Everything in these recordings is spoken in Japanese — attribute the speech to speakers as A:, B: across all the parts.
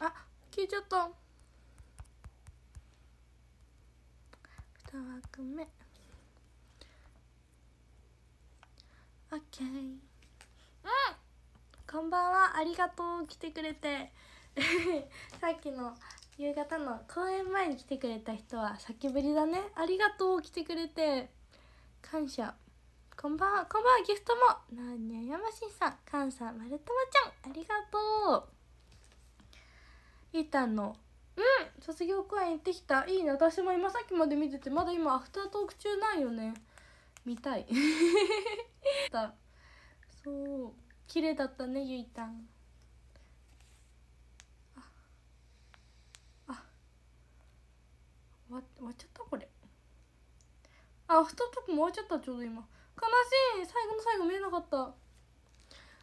A: あ消えちゃった2枠目 OK うんこんばんはありがとう来てくれて さっきの夕方の公演前に来てくれた人は先ぶりだねありがとう来てくれて感謝こんばんはこんばんはギフトもなにやましんさんかんさんまるたまちゃんありがとういーたんのうん卒業公演行ってきたいいね私も今さっきまで見ててまだ今アフタートーク中ないよね見たい そう綺麗だったねゆいたんああ終わ終わっちゃったこれあアフタートークも終わっちゃったちょうど今悲しい最後の最後見えなかった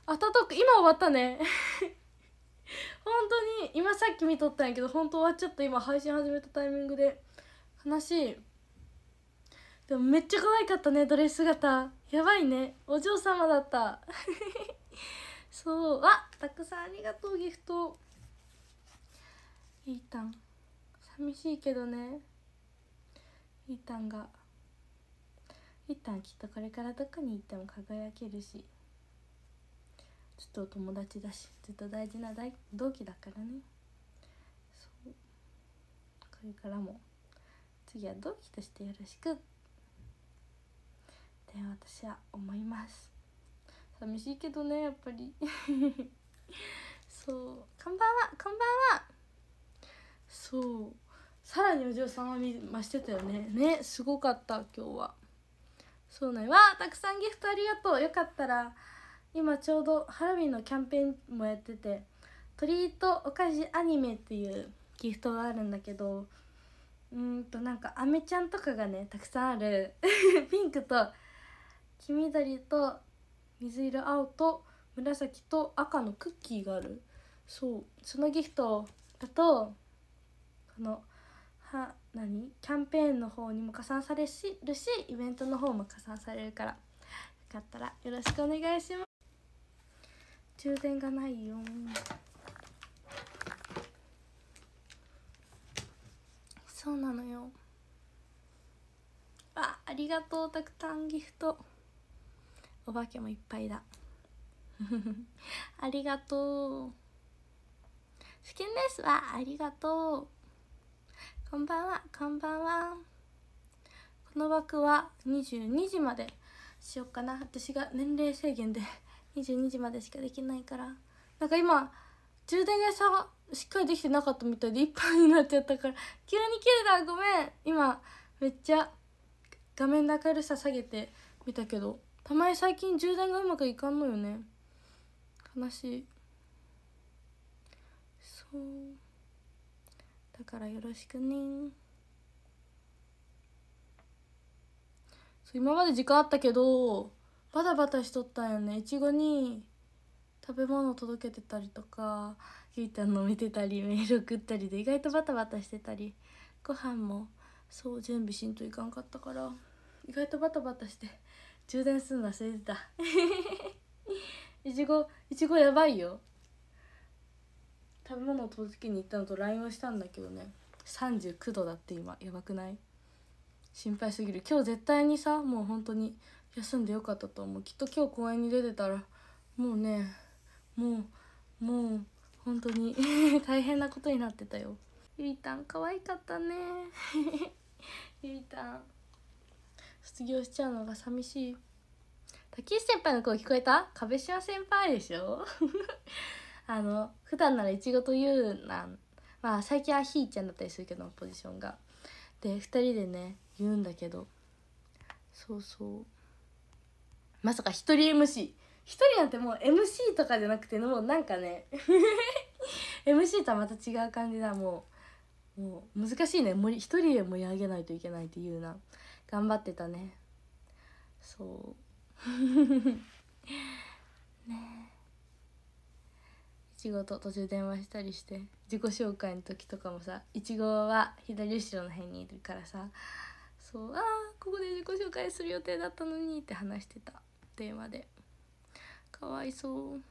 A: アフタートーク今終わったね本当に今さっき見とったんやけど本当終わっちゃった今配信始めたタイミングで悲しいでもめっちゃ可愛かったねドレス姿やばいねお嬢様だった そうあたくさんありがとうギフトいいたん寂しいけどねいいたんがいーたんきっとこれからどこに行っても輝けるしずっと友達だしずっと大事な大同期だからねそうこれからも次は同期としてよろしくって私は思います寂しいけどねやっぱり そうこんばんはこんばんはそうさらにお嬢様んましてたよねねすごかった今日はそうねわあたくさんギフトありがとうよかったら今ちょうどハロウィンのキャンペーンもやっててトリートお菓子アニメっていうギフトがあるんだけどうんとなんかアメちゃんとかがねたくさんある ピンクと黄緑と水色青と紫と赤のクッキーがあるそうそのギフトだとこのは何キャンペーンの方にも加算されるしイベントの方も加算されるからよかったらよろしくお願いします充電がないよそうなのよあありがとうたくさんギフトお化けもいっぱいだ ありがとうスキンレスはありがとうこんばんはこんばんはこの枠は22時までしようかな私が年齢制限で22時までしかできないからなんか今充電がさしっかりできてなかったみたいでいっぱいになっちゃったから 急に切れたごめん今めっちゃ画面の明るさ下げてみたけどたまに最近充電がうまくいかんのよね悲しいそうだからよろしくねそう今まで時間あったけどバタバタしとったんよねいちごに食べ物届けてたりとかゆいたんの見てたりメール送ったりで意外とバタバタしてたりご飯もそう準備しんといかんかったから意外とバタバタして充電すんの忘れてたいちごいちごやばいよ食べ物を届けに行ったのと LINE をしたんだけどね39度だって今やばくない心配すぎる今日絶対にさもう本当に休んでよかったと思うきっと今日公園に出てたらもうねもうもう本当に 大変なことになってたよゆいたん可愛かったね ゆいたん卒業しちゃうのが寂しい滝石先輩の声聞こえた壁島先輩でしょ あの普段ならいちごとゆうなんまあ最近はひーちゃんだったりするけどポジションがで2人でね言うんだけどそうそうまさか一人 MC 一人なんてもう MC とかじゃなくてもうなんかね MC とはまた違う感じだもうもう難しいね一人で盛り上げないといけないっていうな頑張ってたねそう ねいちごと途中電話したりして自己紹介の時とかもさいちごは左後ろの辺にいるからさそう「ああここで自己紹介する予定だったのに」って話してた。テーマでかわいそう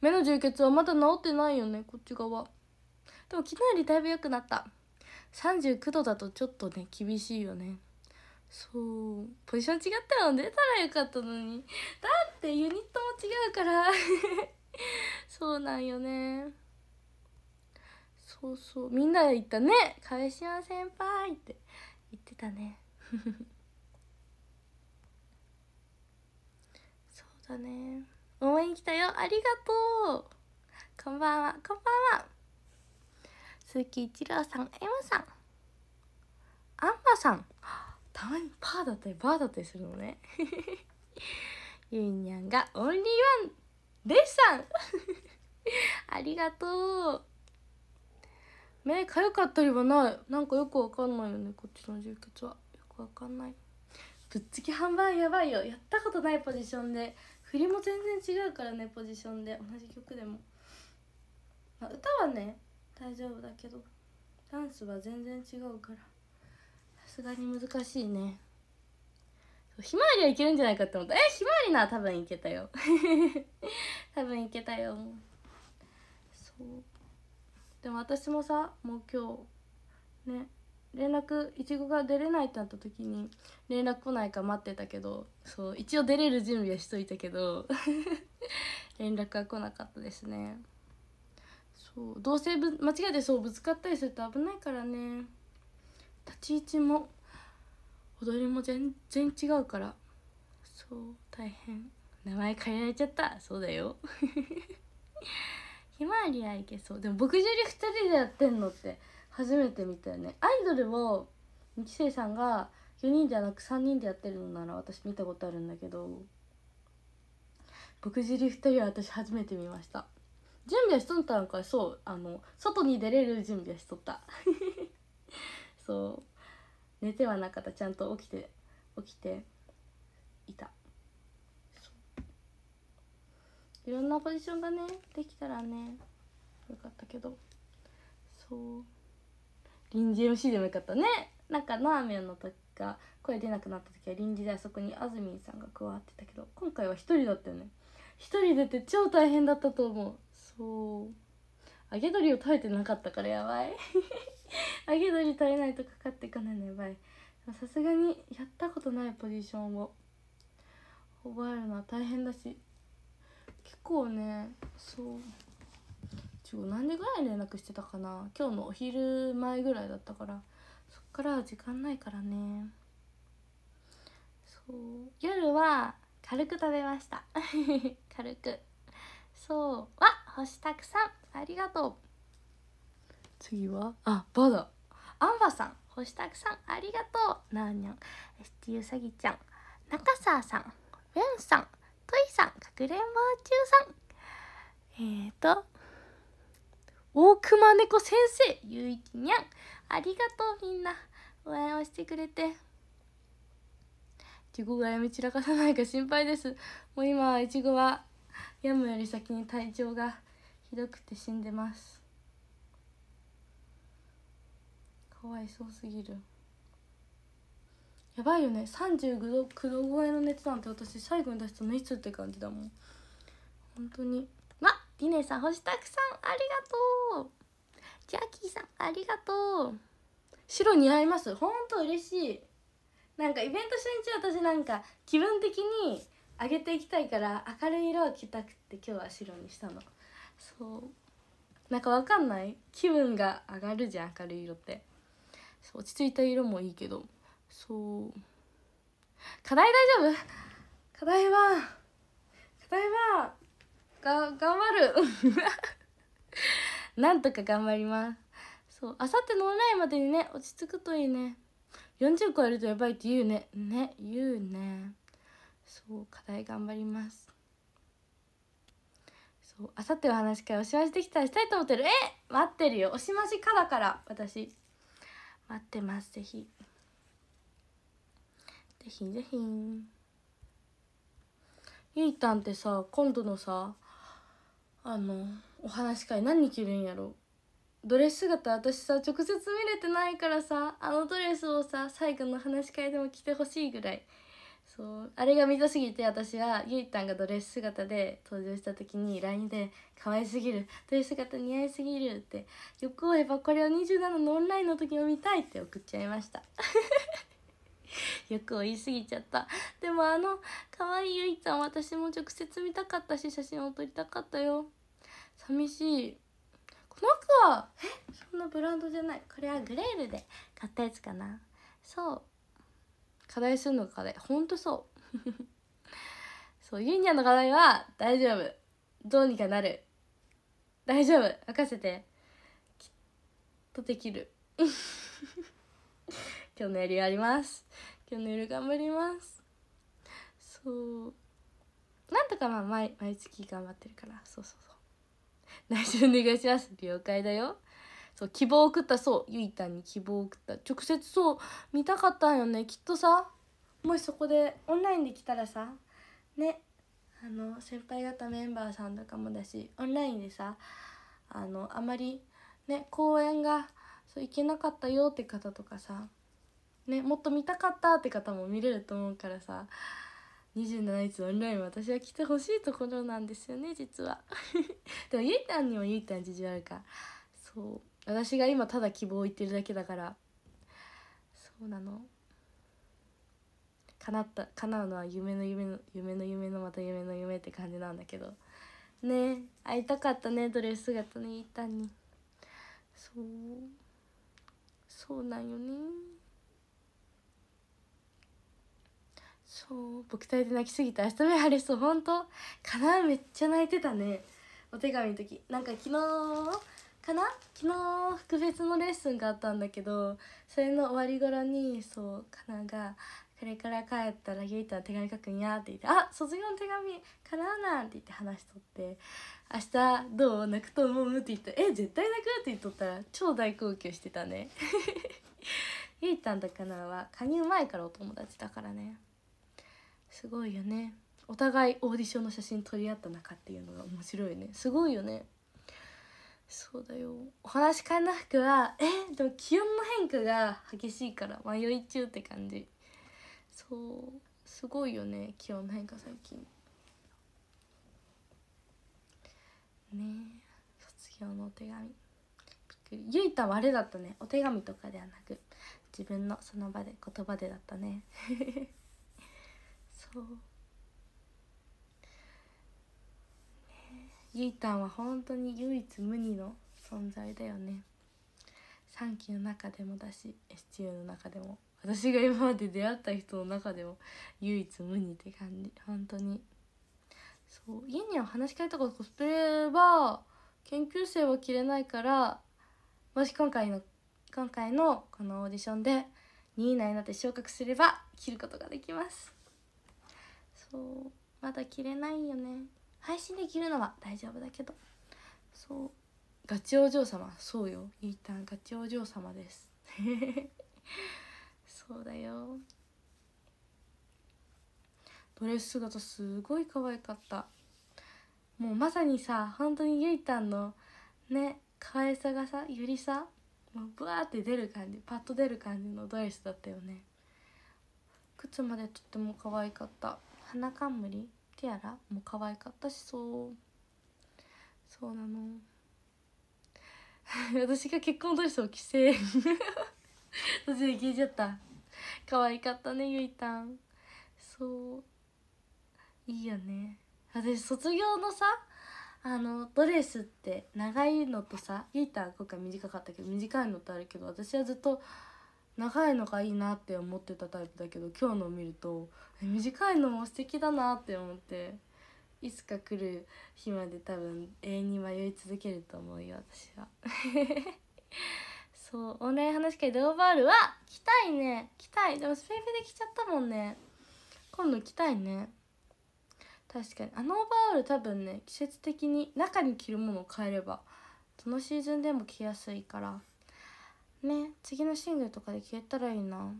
A: 目の充血はまだ治ってないよねこっち側でも昨日よりだいぶ良くなった39度だとちょっとね厳しいよねそうポジション違ったの出たらよかったのにだってユニットも違うから そうなんよねそうそうみんなで言ったね「川島先輩」って言ってたねだね応援来たよありがとうこんばんはこんばんは鈴木一郎さんエマさんアンマさんたまにパーだったりバーだったりするのねゆいにゃんがオンリーワンレッサありがとう目かゆかったりはないなんかよくわかんないよねこっちの充血はよくわかんないぶっつきハンバーグやばいよやったことないポジションで振りも全然違うからねポジションで同じ曲でも、まあ、歌はね大丈夫だけどダンスは全然違うからさすがに難しいねひまわりはいけるんじゃないかって思ったえひまわりな多分いけたよ 多分いけたよそうでも私もさもう今日ね連絡いちごが出れないってなった時に連絡来ないか待ってたけどそう一応出れる準備はしといたけど 連絡が来なかったですねそうどうせぶ間違えてそうぶつかったりすると危ないからね立ち位置も踊りも全然違うからそう大変名前変えられちゃったそうだよ ひまわりはいけそうでも牧り2人でやってんのって初めて見たよねアイドルを2期生さんが4人じゃなく3人でやってるのなら私見たことあるんだけど僕尻2人は私初めて見ました準備はしとったのかそうあの外に出れる準備はしとった そう寝てはなかったちゃんと起きて起きていたいろんなポジションがねできたらねよかったけどそう臨時 MC でもよかったねなんかラーメンの時が声出なくなった時は臨時であそこにあずみんさんが加わってたけど今回は1人だったよね1人出て超大変だったと思うそう揚げ鶏を食べてなかったからやばい 揚げ鶏足りないとかかっていかないのやばいさすがにやったことないポジションを覚えるのは大変だし結構ねそうちょ何時ぐらい連絡してたかな今日のお昼前ぐらいだったからそっから時間ないからねそう夜は軽く食べました 軽くそうわ星たくさんありがとう次はあバダアンバさん星たくさんありがとうなーにゃんティウサギちゃん中澤さんウェンさんトイさんかくれんぼ中さんえーと大熊猫先生ゆういきにゃんありがとうみんな応援をしてくれていちごがやみ散らかさないか心配ですもう今いちごはやむより先に体調がひどくて死んでますかわいそうすぎるやばいよね39度黒具超えの熱なんて私最後に出したのって感じだもん本当にリネさん星たくさんありがとうジャッキーさんありがとう白似合いますほんと嬉しいなんかイベント初日私なんか気分的に上げていきたいから明るい色を着たくって今日は白にしたのそうなんかわかんない気分が上がるじゃん明るい色って落ち着いた色もいいけどそう課題大丈夫課題は課題はが頑張る なんとか頑張りますそうあさってのオンラインまでにね落ち着くといいね40超えるとやばいって言うねね言うねそう課題頑張りますそうあさってお話し会おしましできたらしたいと思ってるえ待ってるよおしましかだから私待ってますぜひぜひぜひゆいたんってさ今度のさあのお話会何着るんやろドレス姿私さ直接見れてないからさあのドレスをさ最後の話し会でも着てほしいぐらいそうあれが見たすぎて私はゆいたんがドレス姿で登場した時に LINE で「可愛すぎるドレス姿似合いすぎる」って「よく言えばこれを27のオンラインの時も見たい」って送っちゃいました 欲を言い過ぎちゃったでもあの可愛いゆいちゃん私も直接見たかったし写真を撮りたかったよ寂しいこの服はえそんなブランドじゃないこれはグレールで買ったやつかなそう課題するのか課題ほんとそう そうゆいちゃんの課題は大丈夫どうにかなる大丈夫任せてきっとできる 今日のやりやります今日の夜頑張りますそうなんとかまあ毎毎月頑張ってるからそうそうそう内緒お願いします了解だよそう希望を送ったそうゆいたんに希望を送った直接そう見たかったんよねきっとさもしそこでオンラインで来たらさねあの先輩方メンバーさんとかもだしオンラインでさあのあまりね公演がそう行けなかったよって方とかさね、もっと見たかったって方も見れると思うからさ27日オンライン私は来てほしいところなんですよね実は でもゆいたんにもゆいたん事情あるかそう私が今ただ希望を言ってるだけだからそうなの叶った叶うのは夢の夢の夢の夢のまた夢の夢って感じなんだけどね会いたかったねドレス姿のゆいたんにそうそうなんよねそう僕体で泣きすぎて明日目晴れそう本当かなめっちゃ泣いてたねお手紙の時なんか昨日かな昨日特別のレッスンがあったんだけどそれの終わり頃にそうかなが「これから帰ったらゲイタん手紙書くんや」って言って「あ卒業の手紙かななん」て言って話しとって「明日どう泣くと思う?」って言って「え絶対泣く?」って言っとったら超大号泣してたね。い イタんとかなは加入前からお友達だからね。すごいよねお互いオーディションの写真撮り合った中っていうのが面白いねすごいよねそうだよお話し会の服はえでも気温の変化が激しいから迷い中って感じそうすごいよね気温の変化最近ね卒業のお手紙ゆいたはあれだったねお手紙とかではなく自分のその場で言葉でだったねそうゆいたんは本当に唯一無二の存在だよね3期の中でもだし STU の中でも私が今まで出会った人の中でも唯一無二って感じ本当にそう家には話しかけたことコスプレは研究生は着れないからもし今回の今回のこのオーディションで2位以内になって昇格すれば着ることができますそうまだ着れないよね配信で着るのは大丈夫だけどそうガチお嬢様そうよゆいたんガチお嬢様です そうだよドレス姿すごい可愛かったもうまさにさ本当にゆいたんのね可愛さがさよりさもうブワーって出る感じパッと出る感じのドレスだったよね靴までとっても可愛かった花冠ティアラも可愛かったしそうそうなの 私が結婚ドレスを着せ途中で消えちゃった可愛かったねゆいたんそういいよね私卒業のさあのドレスって長いのとさゆいたん今回短かったけど短いのってあるけど私はずっと長いのがいいなって思ってたタイプだけど今日のを見ると短いのも素敵だなって思っていつか来る日まで多分永遠に迷い続けると思うよ私は そうオンライン話し会ドーバールは来たいね来たいでもスペイフで来ちゃったもんね今度来たいね確かにあのオーバーオール多分ね季節的に中に着るものを変えればどのシーズンでも着やすいから。ね次のシングルとかで消えたらいいな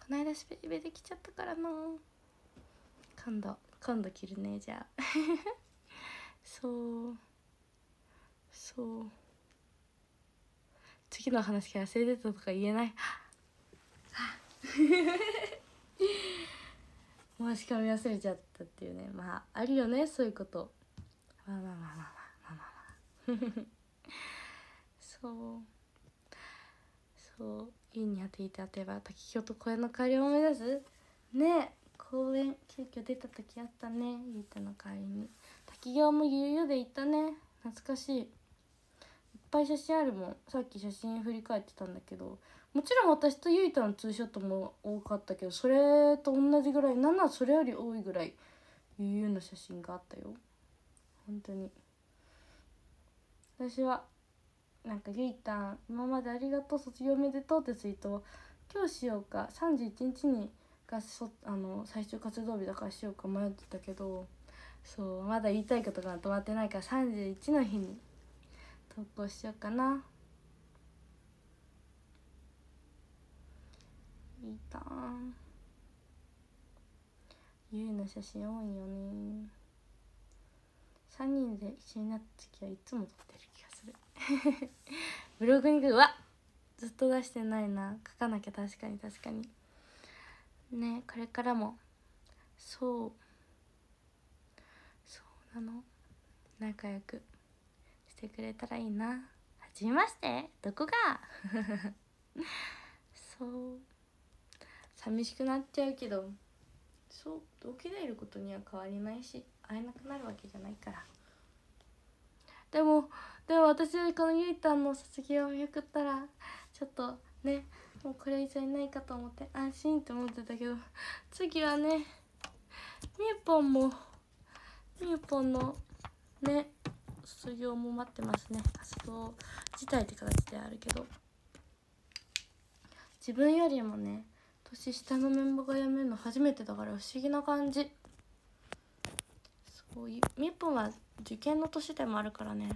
A: こないだしべりべできちゃったからな今度今度着るねじゃあ そうそう次の話から忘れてたとか言えない申 しかみ忘れちゃったっていうねまああるよねそういうことまあまあまあまあまあまあまあまあ そうそう家に当ていて当てば滝京と公園の帰りを目指すね公園急遽出た時あったねゆうたの帰りに滝行もゆうゆうで行ったね懐かしいいっぱい写真あるもんさっき写真振り返ってたんだけどもちろん私とゆいたのツーショットも多かったけどそれと同じぐらいなんならそれより多いぐらいゆうゆうの写真があったよ本当に私はなんかゆいたん今までありがとう卒業おめでとうってツイートを今日しようか31日にがそあの最終活動日だからしようか迷ってたけどそうまだ言いたいことが止まってないから31の日に投稿しようかな。ゆいたんゆいの写真多いよね3人で一緒になった時はいつも撮ってる ブログにうわずっと出してないな書かなきゃ確かに確かにねこれからもそうそうなの仲良くしてくれたらいいなはじめましてどこが そう寂しくなっちゃうけどそう同期でいることには変わりないし会えなくなるわけじゃないからでもでも私このゆいたんの卒業を見送ったらちょっとねもうこれ以上いないかと思って安心って思ってたけど次はねみゆぽんもみゆぽんのね卒業も待ってますね活動自体って形であるけど自分よりもね年下のメンバーが辞めるの初めてだから不思議な感じそうみっぽんは受験の年でもあるからね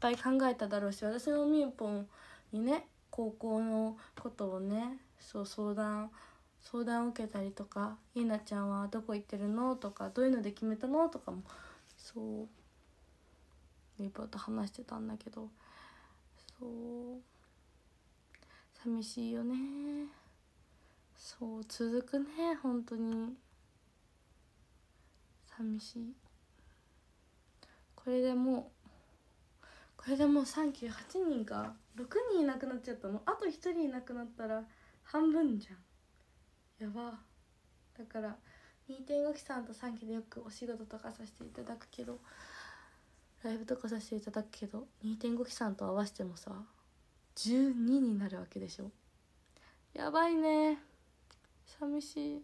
A: ぱい考えただろうし私もみんぽんにね高校のことをねそう相談相談を受けたりとか「いなちゃんはどこ行ってるの?」とか「どういうので決めたの?」とかもそうみんぽんと話してたんだけどそう寂しいよねそう続くね本当に寂しいこれでもこれでもう38人か6人いなくなっちゃったのあと1人いなくなったら半分じゃんやばだから2.5期さんと3期でよくお仕事とかさせていただくけどライブとかさせていただくけど2.5期さんと合わせてもさ12になるわけでしょやばいね寂しい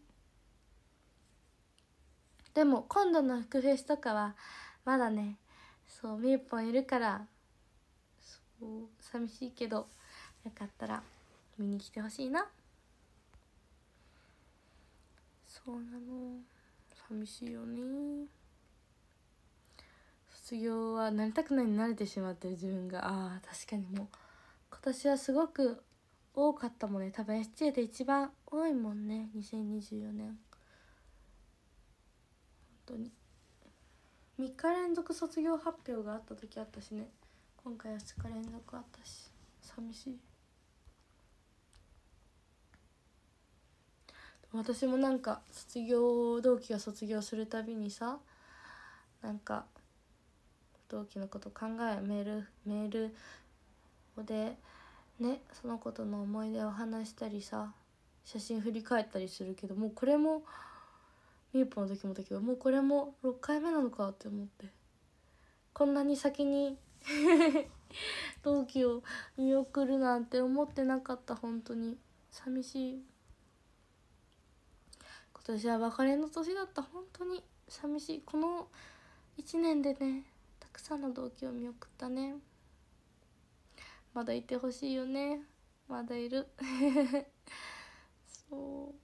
A: でも今度の福フェスとかはまだねそうみゆぽんいるから寂しいけどよかったら見に来てほしいなそうなの寂しいよね卒業はなりたくないに慣れてしまってる自分がああ確かにもう今年はすごく多かったもんね多分 SJ で一番多いもんね2024年本当に3日連続卒業発表があった時あったしね今回は2日連続あったし寂しい私もなんか卒業同期が卒業するたびにさなんか同期のこと考えメールメールでねそのことの思い出を話したりさ写真振り返ったりするけどもうこれもみゆぽの時もだけどもうこれも6回目なのかって思ってこんなに先に同 期を見送るなんて思ってなかった本当に寂しい今年は別れの年だった本当に寂しいこの1年でねたくさんの同期を見送ったねまだいてほしいよねまだいる そう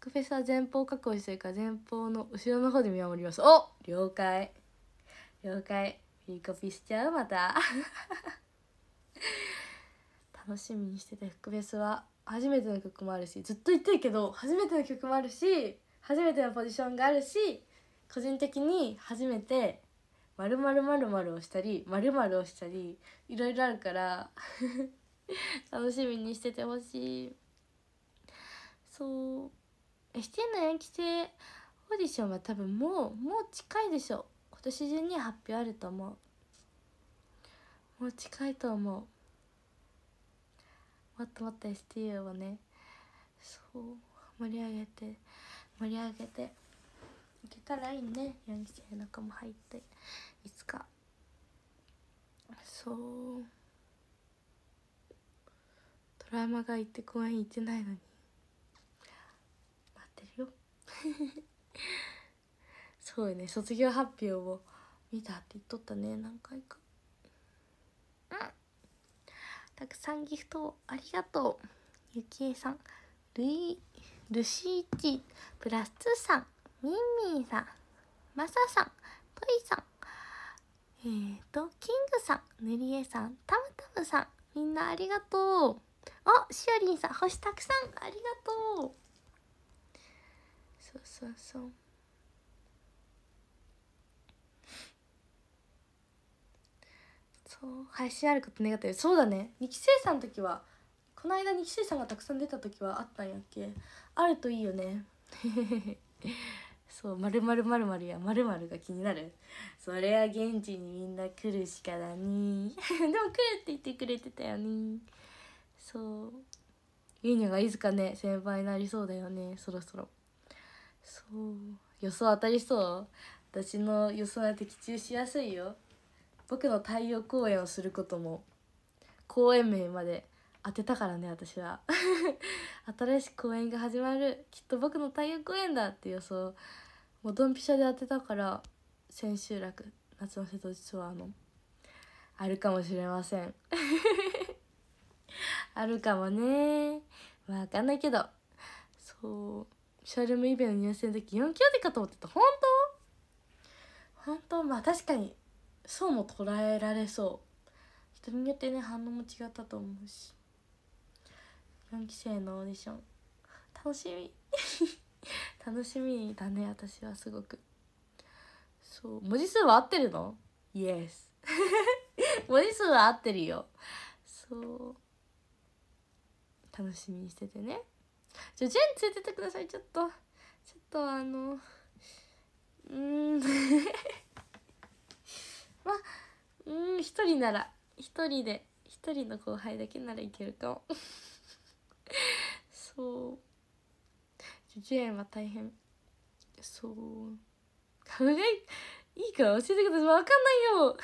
A: クフェスは前方確保してるから前方の後ろの方で見守りますお了解了解いいコピしちゃうまた 楽しみにしてた「福ベス」は初めての曲もあるしずっと言ってるけど初めての曲もあるし初めてのポジションがあるし個人的に初めて「まるまるまるまるをしたり「まるまるをしたりいろいろあるから 楽しみにしててほしいそう s t の延期生オーディションは多分もうもう近いでしょ年中に発表あると思うもう近いと思うもっともっと STU をねそう盛り上げて盛り上げていけたらいいね4期生の子も入っていつかそうトラウマがいって公園行ってないのに待ってるよ すごいね卒業発表を見たって言っとったね何回かうんたくさんギフトをありがとうゆきえさんルイルシーチプラス2さんみんみんさんまささんトいさんえーとキングさんぬりえさんたむたむさんみんなありがとうあしおりんさん星たくさんありがとうそうそうそうそう配信あること願ってるそうだね二期生さんの時はこの間二期生さんがたくさん出た時はあったんやっけあるといいよね そうまるまるまるまるやまるまるが気になるそれは現地にみんな来るしかだに でも来るって言ってくれてたよねそうゆいにゃがいつかね先輩になりそうだよねそろそろそう予想当たりそう私の予想は的中しやすいよ僕の太陽公演をすることも公演名まで当てたからね私は 新しく公演が始まるきっと僕の太陽公演だって予想もうドンピシャで当てたから千秋楽夏の瀬戸内ツアーのあるかもしれません あるかもねま分かんないけどそうシャルムイベント入選の時4級でかと思ってた本当本当まあ確かにそうも捉えられそう人によってね反応も違ったと思うし4期生のオーディション楽しみ 楽しみだね私はすごくそう文字数は合ってるのイエス文字数は合ってるよそう楽しみにしててねじゃあジェン連れてってくださいちょっとちょっとあのうんまあうん一人なら一人で一人の後輩だけならいけるかも そう受験は大変そう考え、いいか教えてくださいわかんないよ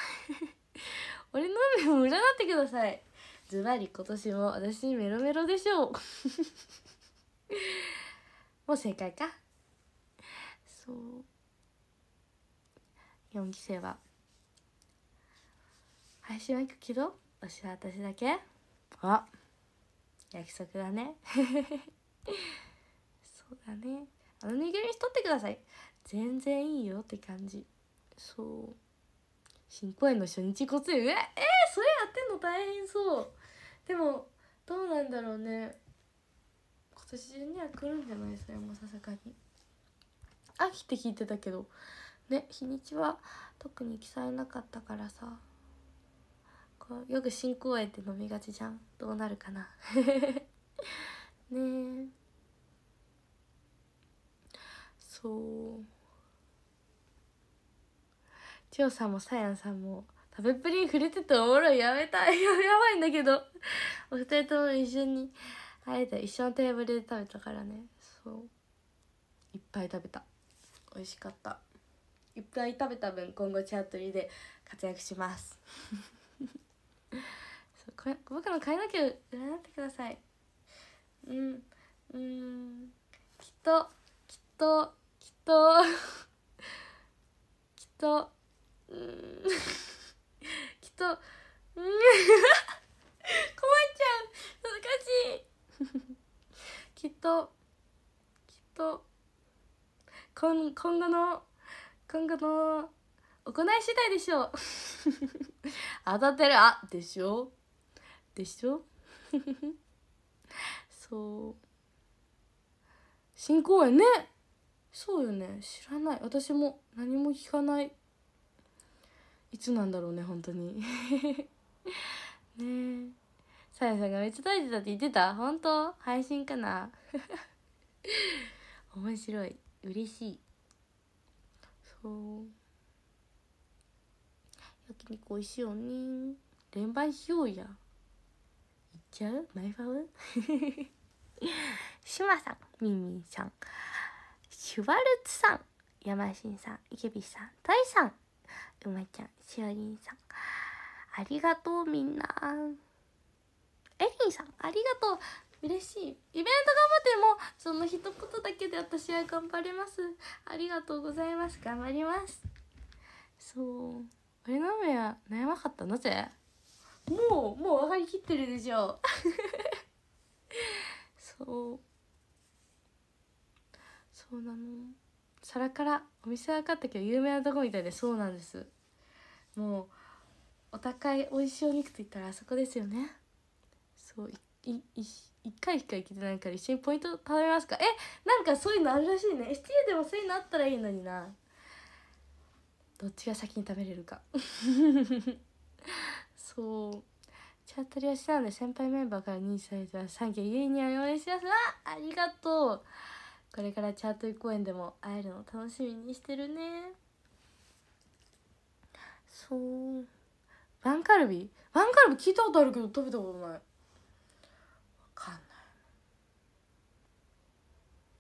A: 俺の運命も占ってくださいズバリ今年も私メロメロでしょう もう正解かそう4期生は配信は行くけど推しは私だけあ約束だね そうだねあのぬいぐるみってください全然いいよって感じそう新公演の初日こっそりええー、それやってんの大変そうでもどうなんだろうね今年中には来るんじゃないそれもさすがに秋って聞いてたけどね日にちは特に記載なかったからさこうよく新公園って飲みがちじゃんどうなるかな ねえそう千代さんもさやんさんも食べっぷりに触れてておもろいやめたいやばいんだけどお二人とも一緒に会えた一緒のテーブルで食べたからねそういっぱい食べた美味しかったいっぱい食べた分今後チャートリーで活躍します そうこれ僕の変えなきゃ占ってくださいうんうんきっときっときっと きっとうん きっとうん困っちゃう難しいきっときっと今今後の今後の行い次第でしょう当たってるあでしょでしょ そう新公演ねそうよね知らない私も何も聞かないいつなんだろうね本当に ねえさやさんがめっちゃ大事だって言ってた本当配信かな 面白い嬉しいそう焼肉美味しいよね連番しようや行っちゃうマイファウンシマ さんミンミンさんシュワルツさん山新さん池ビさんタイさんうまちゃんしおりんさんありがとうみんなエリンさんありがとう嬉しいイベント頑張ってもその一言だけで私は頑張れますありがとうございます頑張りますそう俺の雨は悩まかったなぜもうもう分かりきってるでしょう そうそうなの皿からお店分かったけど有名なとこみたいでそうなんですもうお高い美味しいお肉といったらあそこですよねそういい1回しか行けてないから一緒にポイント食べますかえなんかそういうのあるらしいね STA でもそういうのあったらいいのになどっちが先に食べれるか そうチャートリアしたので先輩メンバーから認知されては3件家には応援しますあありがとうこれからチャートリ公演でも会えるの楽しみにしてるねそうワンカルビワンカルビ聞いたことあるけど食べたことないわかんない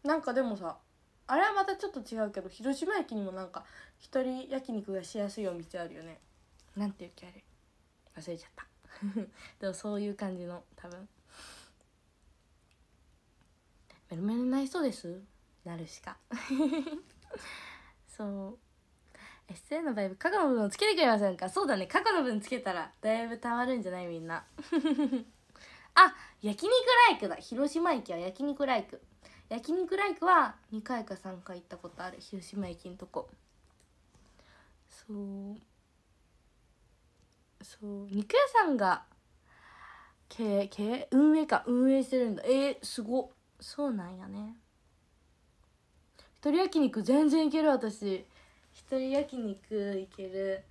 A: なんかでもさあれはまたちょっと違うけど広島駅にもなんか一人焼肉がしやすいお店あるよねなんていう気あれ忘れちゃった でもそういう感じの多分メルメルになりそうですなるしか そうエッセイのバイブ過去の分をつけてくれませんかそうだね過去の分つけたらだいぶたまるんじゃないみんな あ焼肉ライクだ広島駅は焼肉ライク焼肉ライクは2回か3回行ったことある広島駅のとこそうそう肉屋さんが経営運営か運営してるんだえー、すごそうなんやね一人焼肉全然いける私一人焼肉いける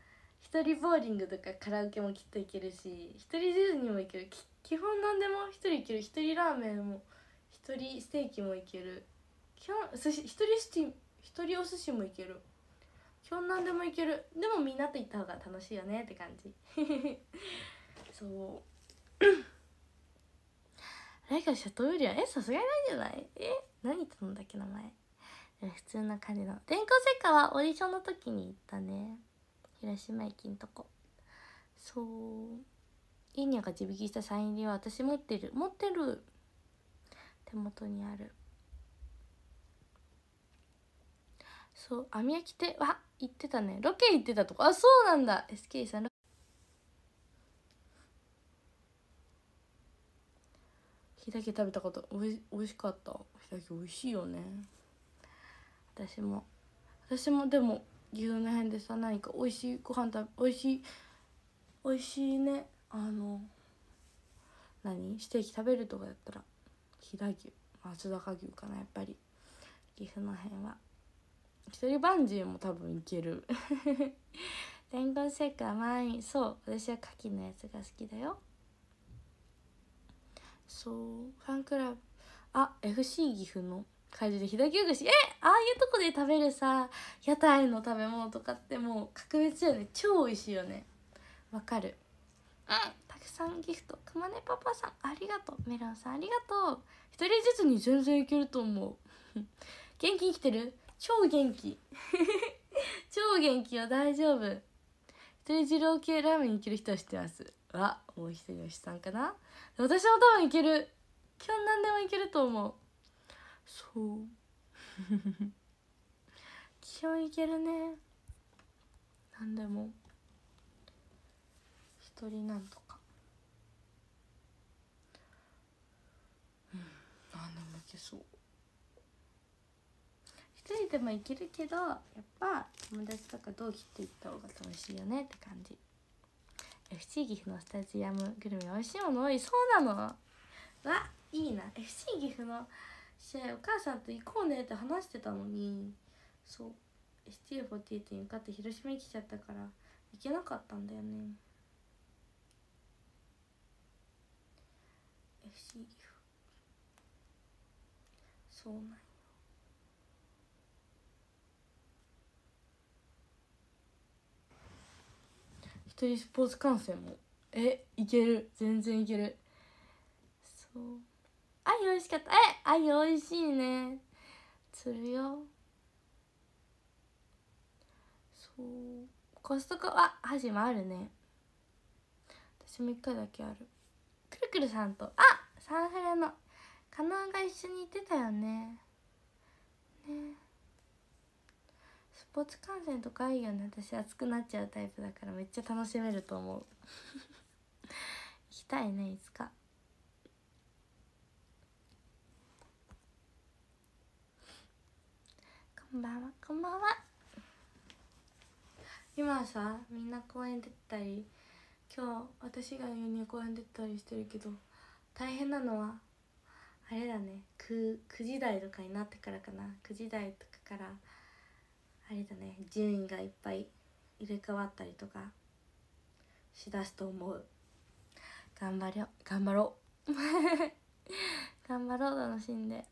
A: 一人ボーリングとかカラオケもきっといけるし一人ジュースにもいける基本何でも一人いける一人ラーメンも一人ステーキもいけるきょん寿司一人ステ一人お寿司もいけるきょんなんでもいけるでもみんなと行った方が楽しいよねって感じ そう誰 かシャトーリアえさすがにないんじゃないえ何頼んだっけ名前普通な感じの電光石火はオーディションの時に行ったね広島駅んとこそういいにゃが地引きしたサイン入りは私持ってる持ってる手元にあるそう網焼きってわ行ってたねロケ行ってたとこあそうなんだ SK さん日だけ食べたことおい美味しかった日だけ美味しいよね私も私もでも牛丼の辺でさ何か美味しいご飯食べ美味しい美味しいねあの何ステーキ食べるとかやったら飛騨牛松坂牛かなやっぱり岐阜の辺は一人バンジーも多分いける天言シェイク甘いそう私は牡蠣のやつが好きだよそうファンクラブあ FC 岐阜の会場で飛騨牛串えああいうとこで食べるさ屋台の食べ物とかってもう格別よね超美味しいよねわかるうんくさんギフトくまねパパさんありがとうメロンさんありがとう一人ずつに全然いけると思う元気に来てる超元気 超元気よ大丈夫一人二郎系ラーメンいける人は知ってますわもう一人の資産かな私も多分いける基本何でもいけると思うそう基本 いけるね何でも一人なんとかけそう一人でも行けるけどやっぱ友達とか同期って行った方が楽しいよねって感じ FC 岐阜のスタジアムグルメ美味しいもの多いそうなのわいいな FC 岐阜の試合お母さんと行こうねって話してたのにそう STU48 に受かって広島に来ちゃったから行けなかったんだよね FC 岐阜そうなんよ一人スポーツ観戦もえいける全然いけるそうあい美味しかったえあい美味しいね釣るよそうコストコは箸もあるね私も一回だけあるくるくるさんとあサンフレのカナが一緒に行ってたよねねスポーツ観戦とかいいよね私熱くなっちゃうタイプだからめっちゃ楽しめると思う行きたいねいつかこんばんはこんばんは今さみんな公園出たり今日私が言う公園出たりしてるけど大変なのはあれだね 9, 9時台とかになってからかな9時台とかからあれだね順位がいっぱい入れ替わったりとかしだすと思う頑張りょ頑張ろう 頑張ろう楽しんで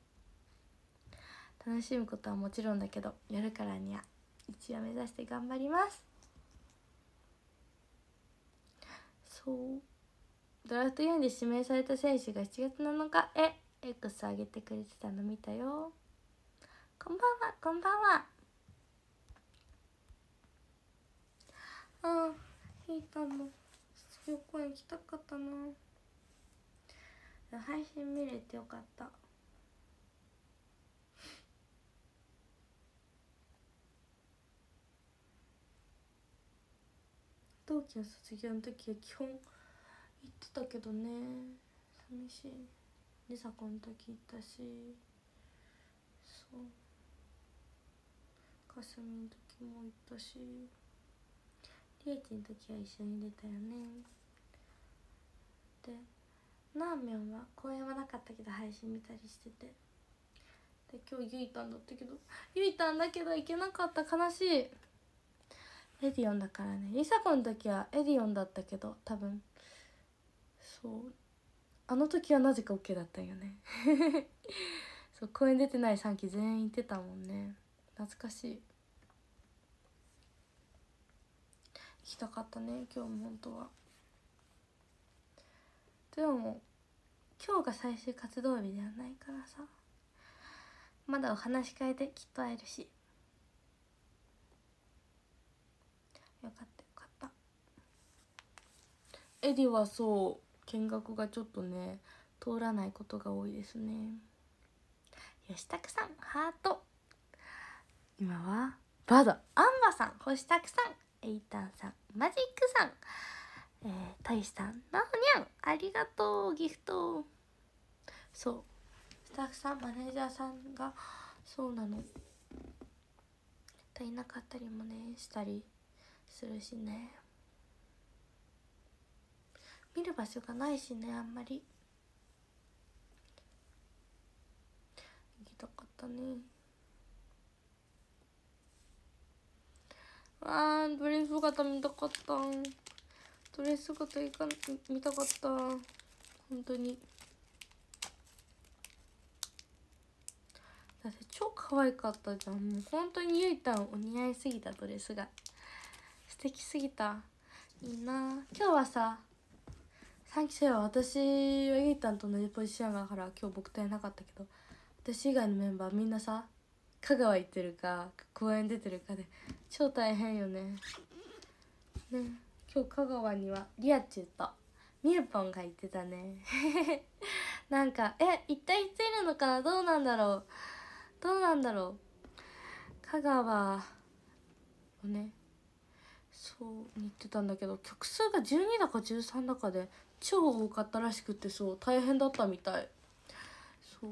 A: 楽しむことはもちろんだけどやるからには一夜目指して頑張りますそうドラフト4で指名された選手が7月7日え X 上げてくれてたの見たよこんばんはこんばんはああひーたんの旅行行きたかったな配信見れてよかった同期の卒業の時は基本行ってたけどね寂しい梨紗子の時行ったしそうかすみの時も行ったしりえちの時は一緒に出たよねでなあみょんは公演はなかったけど配信見たりしててで今日ゆいたんだったけどゆいたんだけど行けなかった悲しいエディオンだからねりさこの時はエディオンだったけど多分そうあの時はなぜか OK だったんよね そう公演出てない3期全員行ってたもんね懐かしい行きたかったね今日も本当はでも今日が最終活動日ではないからさまだお話し会できっと会えるしよかったよかったエリはそう見学がちょっとね通らないことが多いですね吉拓さんハート今はバドアンバさん星たくさんエイタンさんマジックさんえー、タさんなおにゃんありがとうギフトそうスタッフさんマネージャーさんがそうなのいなかったりもねしたりするしね見る場所がないしねあんまり行きたかったねわあドレス姿見たかったドレス姿いか見たかった本当にだって超可愛かったじゃんもう本当にゆいたんお似合いすぎたドレスが素敵すぎたいいな今日はさ3期生は私はゆいたんと同じポジションだから今日僕とやなかったけど私以外のメンバーみんなさ香川行ってるか公園出てるかで超大変よねね今日香川にはリアチュとみゆぽんが行ってたね なんかえ一体行っているのかなどうなんだろうどうなんだろう香川をねそう言ってたんだけど曲数が12だか13だかで超多かったらしくてそう大変だったみたいそう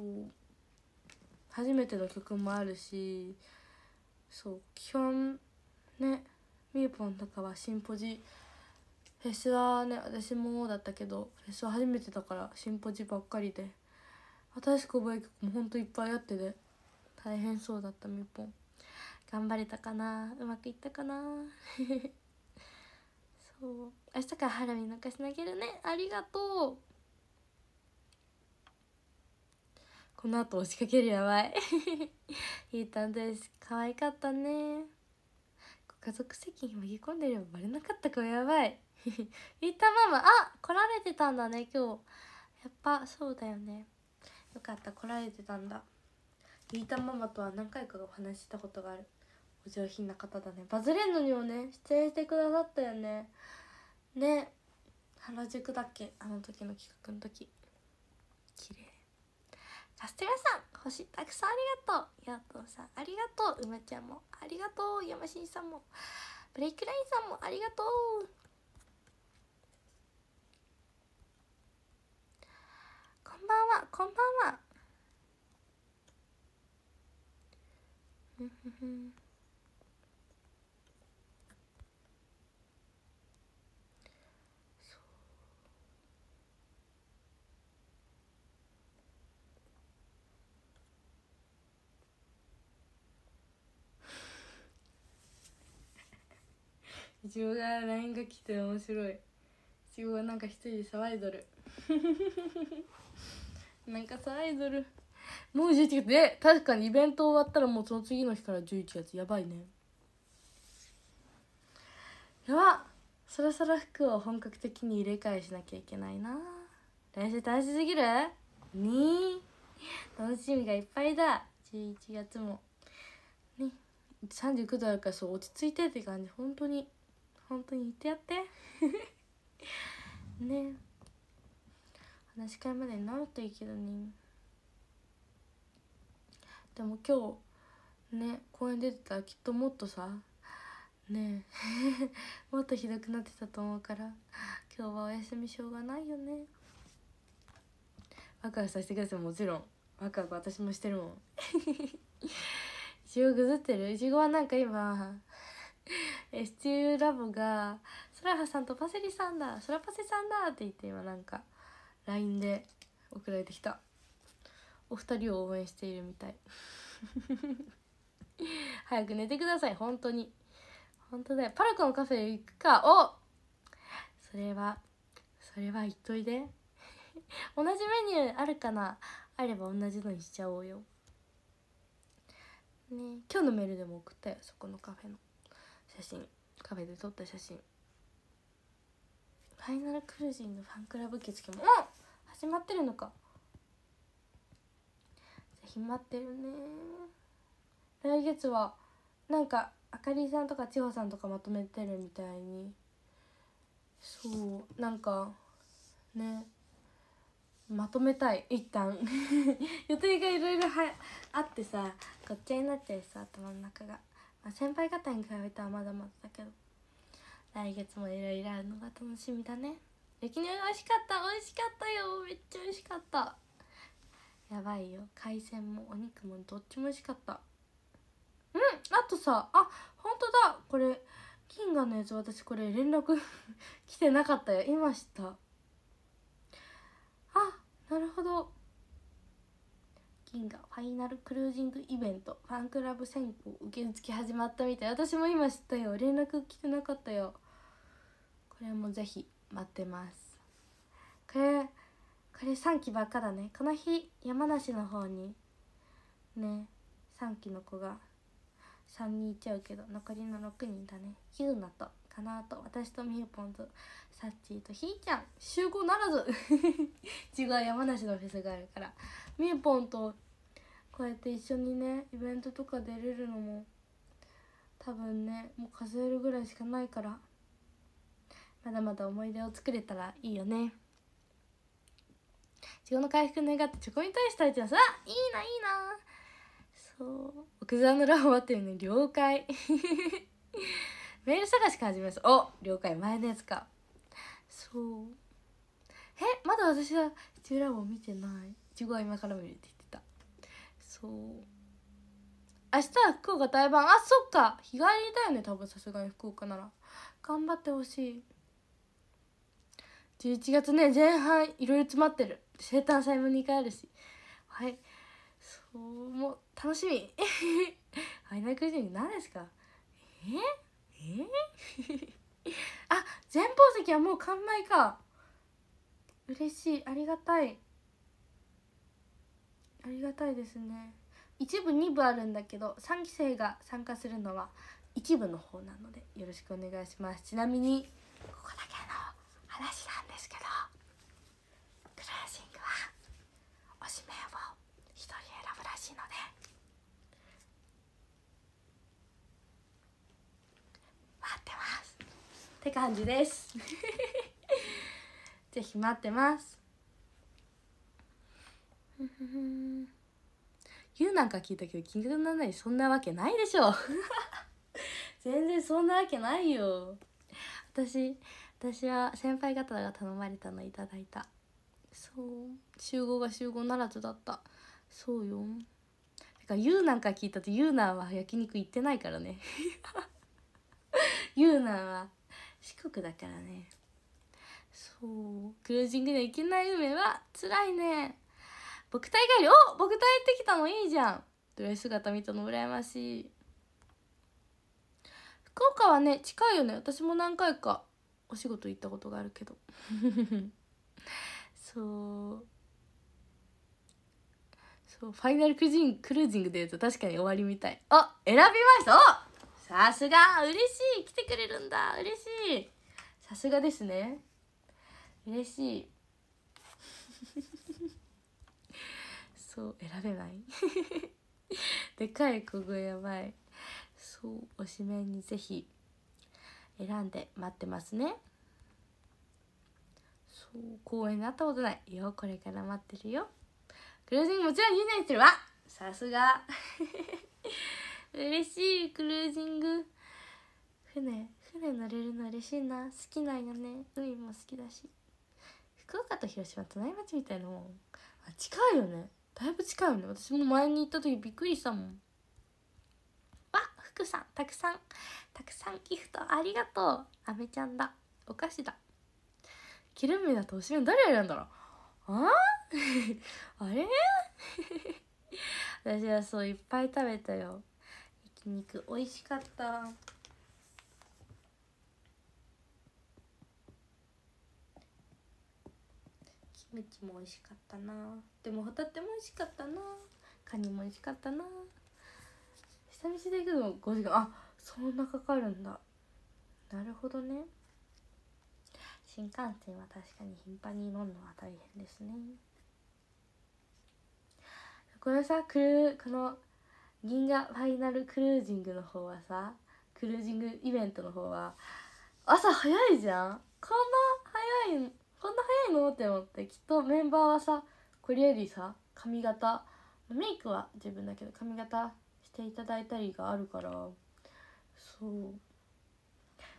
A: 初めての曲もあるしそう基本ねみーぽんとかはシンポジフェスはね私もだったけどフェスは初めてだからシンポジばっかりで新しく覚える曲もほんといっぱいあってね大変そうだったみーぽん頑張れたかなうまくいったかなそう明日からハラミのかし投げるねありがとうこの後押しかけるやばいひ いたんです可愛かったね家族席に紛込んでればバレなかったかやばいひ いたママあ来られてたんだね今日やっぱそうだよねよかった来られてたんだひいたママとは何回かお話したことがあるお上品な方だねバズレンのにもね出演してくださったよねね原宿だっけあの時の企画の時綺麗カステラさん星たくさんありがとうヤトさんありがとううまちゃんもありがとう山新さんもブレイクラインさんもありがとうこんばんはこんばんはふふふん。いちごが LINE が来て面白いいちごがなんか一人で騒いどる なんか騒いどるもう11月で確かにイベント終わったらもうその次の日から11月やばいねやばそろそろ服を本格的に入れ替えしなきゃいけないな来週楽しすぎるに楽しみがいっぱいだ11月もね39度あるからそう落ち着いてって感じ本当に本当に言ってやって ね話し会まで治るといいけどねでも今日ね公園出てたらきっともっとさねえ もっとひどくなってたと思うから今日はお休みしょうがないよねワクワクさせてくださいもちろんワクワク私もしてるもんいちごぐずってるいちごはなんか今えシチューラボが「ソラハさんとパセリさんだソラパセさんだ」って言って今なんか LINE で送られてきたお二人を応援しているみたい 早く寝てください本当に本当だよパラコのカフェ行くかおそれはそれは言っといで同じメニューあるかなあれば同じのにしちゃおうよね今日のメールでも送ったよそこのカフェの写真カフェで撮った写真ファイナルクルージングファンクラブ受付も始まってるのかぜひ待ってるね来月はなんかあかりさんとか千穂さんとかまとめてるみたいにそうなんかねまとめたい一旦 予定がいろいろあってさごっちゃになっちゃいさ頭の中が。まあ、先輩方に比べたらまだまだだけど来月もいろいろあるのが楽しみだね雪に美味しかった美味しかったよめっちゃ美味しかったやばいよ海鮮もお肉もどっちも美味しかったうんあとさあ本当だこれ金河のやつ私これ連絡 来てなかったよ今知ったあなるほど銀河ファイナルクルージングイベントファンクラブ選考受付始まったみたい私も今知ったよ連絡来てなかったよこれもぜひ待ってますこれこれ3期ばっかだねこの日山梨の方にね3期の子が3人いっちゃうけど残りの6人だねゆうなとかなと私とみゆぽんとさっちーとひーちゃん集合ならず違う 山梨のフェスがあるからみゆぽんとこうやって一緒にねイベントとか出れるのも多分ねもう数えるぐらいしかないからまだまだ思い出を作れたらいいよね。自分の回復願ってチョコに対してはさあいいないいなそう奥沢のラボはっていうね了解 メール探しから始めますお了解前のやつかそうえまだ私はスチューラボ見てないいちごは今から見るって言ってたそう明日は福岡大バあそっか日帰りだよね多分さすがに福岡なら頑張ってほしい11月ね前半いろいろ詰まってる生誕祭も2回あるしはいそうもう楽しみ ファイナルクイズに何ですかええー、あ前方席はもう完売か嬉しいありがたいありがたいですね一部2部あるんだけど3期生が参加するのは一部の方なのでよろしくお願いしますちなみにここだけの話なんですけどクラーシングはおしめを1人選ぶらしいのでってますって感じです ぜひ待ってますゆう なんか聞いたけど金額にならないそんなわけないでしょ 全然そんなわけないよ私私は先輩方が頼まれたのいただいたそう集合が集合ならずだったそうよてかゆうなんか聞いたってゆうなは焼肉行ってないからねゆうなは四国だからねそうクルージングで行けない梅は辛いね僕隊帰りお僕隊行ってきたのいいじゃんドレス姿見たの羨ましい福岡はね近いよね私も何回かお仕事行ったことがあるけど そうそうファイナルクジンクルージングで言うと確かに終わりみたいあ選びましたおさすが嬉しい来てくれるんだ嬉しいさすがですね嬉しい そう選べない でかい小声やばいそう推しメンにぜひ選んで待ってますねそう公園で会ったことないよこれから待ってるよクルージングもちろんユ年イトルはさすが嬉しいクルージング船船乗れるの嬉しいな好きなんよね海も好きだし福岡と広島隣町みたいなもんあ近いよねだいぶ近いよね私も前に行った時びっくりしたもんわ福さんたくさんたくさんギフトありがとうあめちゃんだお菓子だキるメだとおしめ誰選んだろあ あれ 私はそういっぱい食べたよひ肉美味しかったキムチも美味しかったなでもホタテも美味しかったなカニも美味しかったな下々で行くの5時間あそんなかかるんだなるほどね新幹線は確かに頻繁に乗るのは大変ですねこのさ来るこの銀河ファイナルクルージングの方はさクルージングイベントの方は朝早いじゃんこんな早いこんな早いのって思ってきっとメンバーはさこれよりさ髪型メイクは自分だけど髪型していただいたりがあるからそう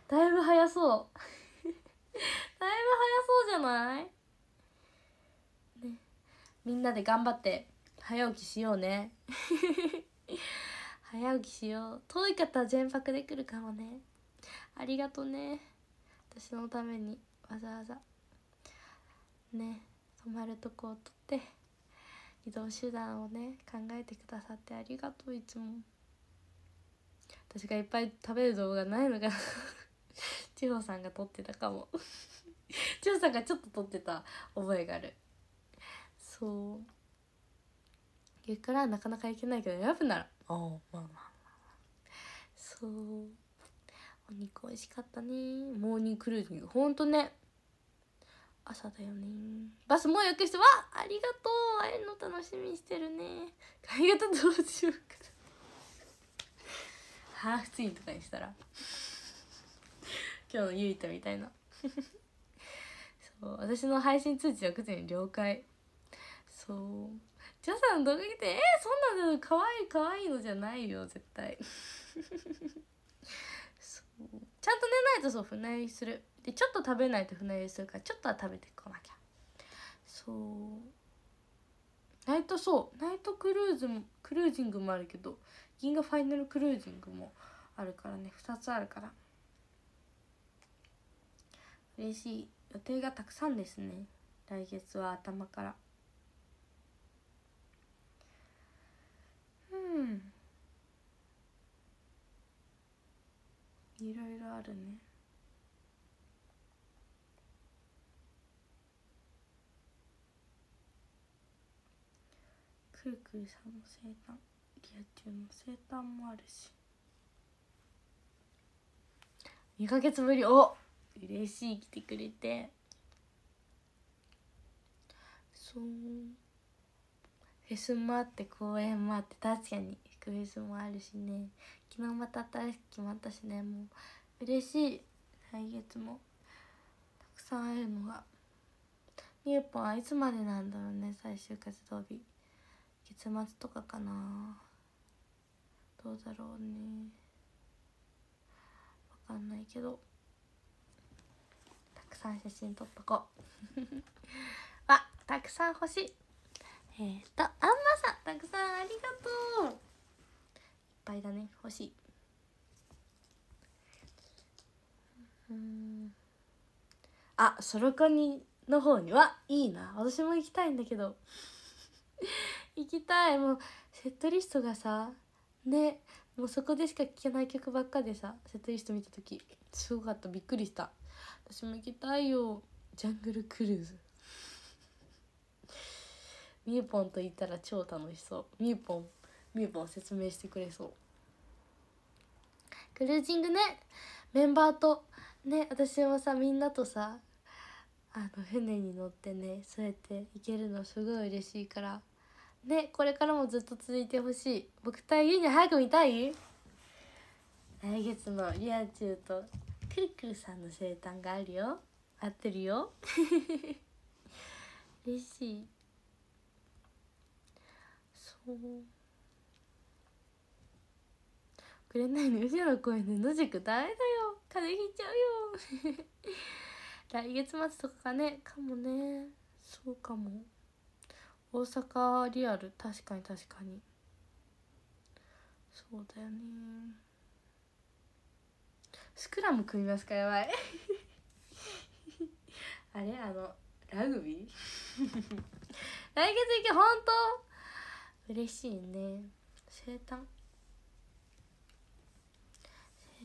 A: だいぶ早そう だいぶ早そうじゃないねみんなで頑張って早起きしようね 早起きしよう遠い方は全泊で来るかもねありがとね私のためにわざわざね泊まるとこを取って移動手段をね考えてくださってありがとういつも私がいっぱい食べる動画ないのが 千穂さんが撮ってたかも千穂さんがちょっと撮ってた覚えがあるそう言うからなかなか行けないけど選ぶならああまあまあまあそうお肉美味しかったねモーニングクルージングほんとね朝だよねバスもう予約してわありがとう会えるの楽しみにしてるねとうどうしようかハーフツインとかにしたら今日のゆいとみたいなそう私の配信通知は9時に了解そうジャさんどこ来て、えー、そんなの可愛い可愛いのじゃないよ、絶対。そうちゃんと寝ないとそう、船酔いする。で、ちょっと食べないと船酔いするから、ちょっとは食べてこなきゃ。そう。ナイトそう、ナイトクルーズも、クルージングもあるけど、銀河ファイナルクルージングもあるからね、2つあるから。嬉しい。予定がたくさんですね。来月は頭から。うんいろいろあるねくるくるさんの生誕リア充の生誕もあるし2ヶ月ぶりお嬉しい来てくれてそうフェスもあって公演もあって確かにフェスもあるしね昨日また新しく決まったしねもう嬉しい来月もたくさん会えるのがューぽンはいつまでなんだろうね最終活動日月末とかかなどうだろうねわかんないけどたくさん写真撮っとこうわ たくさん欲しいえー、っと、あんまさん、たくさんありがとう。いっぱいだね、欲しい。うん。あ、ソロコニの方には、いいな。私も行きたいんだけど。行きたい。もう、セットリストがさ、ね、もうそこでしか聴けない曲ばっかでさ、セットリスト見た時、すごかった。びっくりした。私も行きたいよ。ジャングルクルーズ。みーぽんと言ったら超楽しそうみーぽんみーぽん説明してくれそうクルージングねメンバーとね私もさみんなとさあの船に乗ってねそうやって行けるのすごい嬉しいからねこれからもずっと続いてほしい僕対ユニ早く見たい来月のリアチューとクルクルさんの生誕があるよ合ってるよ 嬉しいくれないの後ろ公園で野宿ダメだよ風邪ひいちゃうよ 来月末とかかねかもねそうかも大阪リアル確かに確かにそうだよねスクラム組みますかやばい あれあのラグビー 来月行け本当嬉しいね生誕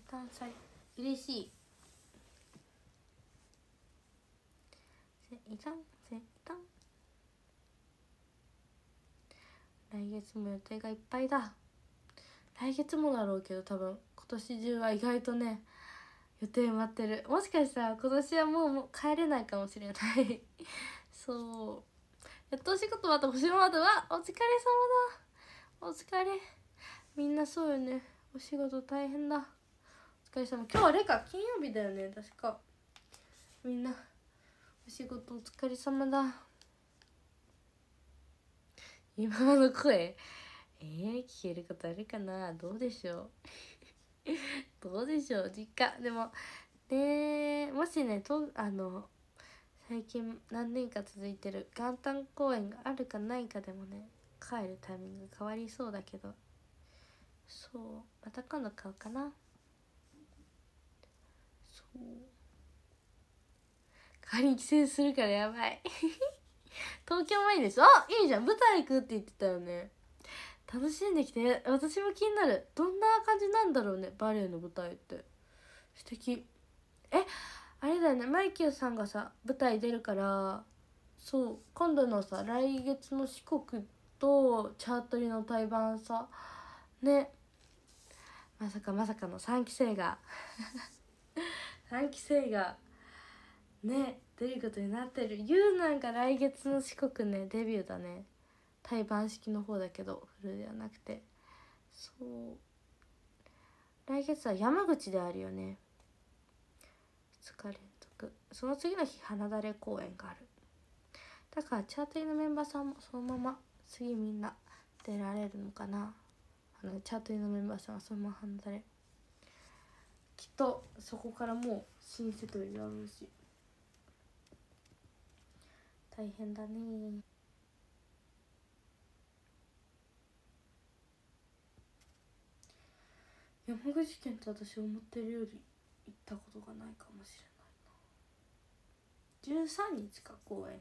A: 生誕祭嬉しい生誕生誕来月も予定がいっぱいだ来月もだろうけど多分今年中は意外とね予定待ってるもしかしたら今年はもうもう帰れないかもしれない そうやっとお仕事また星の窓はお疲れ様だお疲れみんなそうよねお仕事大変だお疲れ様今日あれか金曜日だよね確かみんなお仕事お疲れ様だ今の声えー、聞けることあるかなどうでしょう どうでしょう実家でもえ、もしねとあの最近何年か続いてる元旦公演があるかないかでもね帰るタイミング変わりそうだけどそうまた今度買うかなそう仮に帰省するからやばい 東京もいいですあいいじゃん舞台行くって言ってたよね楽しんできて私も気になるどんな感じなんだろうねバレエの舞台って素敵えあれだよねマイキューさんがさ舞台出るからそう今度のさ来月の四国とチャートリの対バンさねまさかまさかの3期生が3 期生がね出ることになってるゆうなんか来月の四国ねデビューだね対バン式の方だけどフルではなくてそう来月は山口であるよね日連続その次の日花だれ公演があるだからチャートイのメンバーさんもそのまま次みんな出られるのかなあのチャートイのメンバーさんはそのまま花だれきっとそこからもう新世とになるし大変だね山口県って私思ってるより行ったことがないかもしれないな13日か公演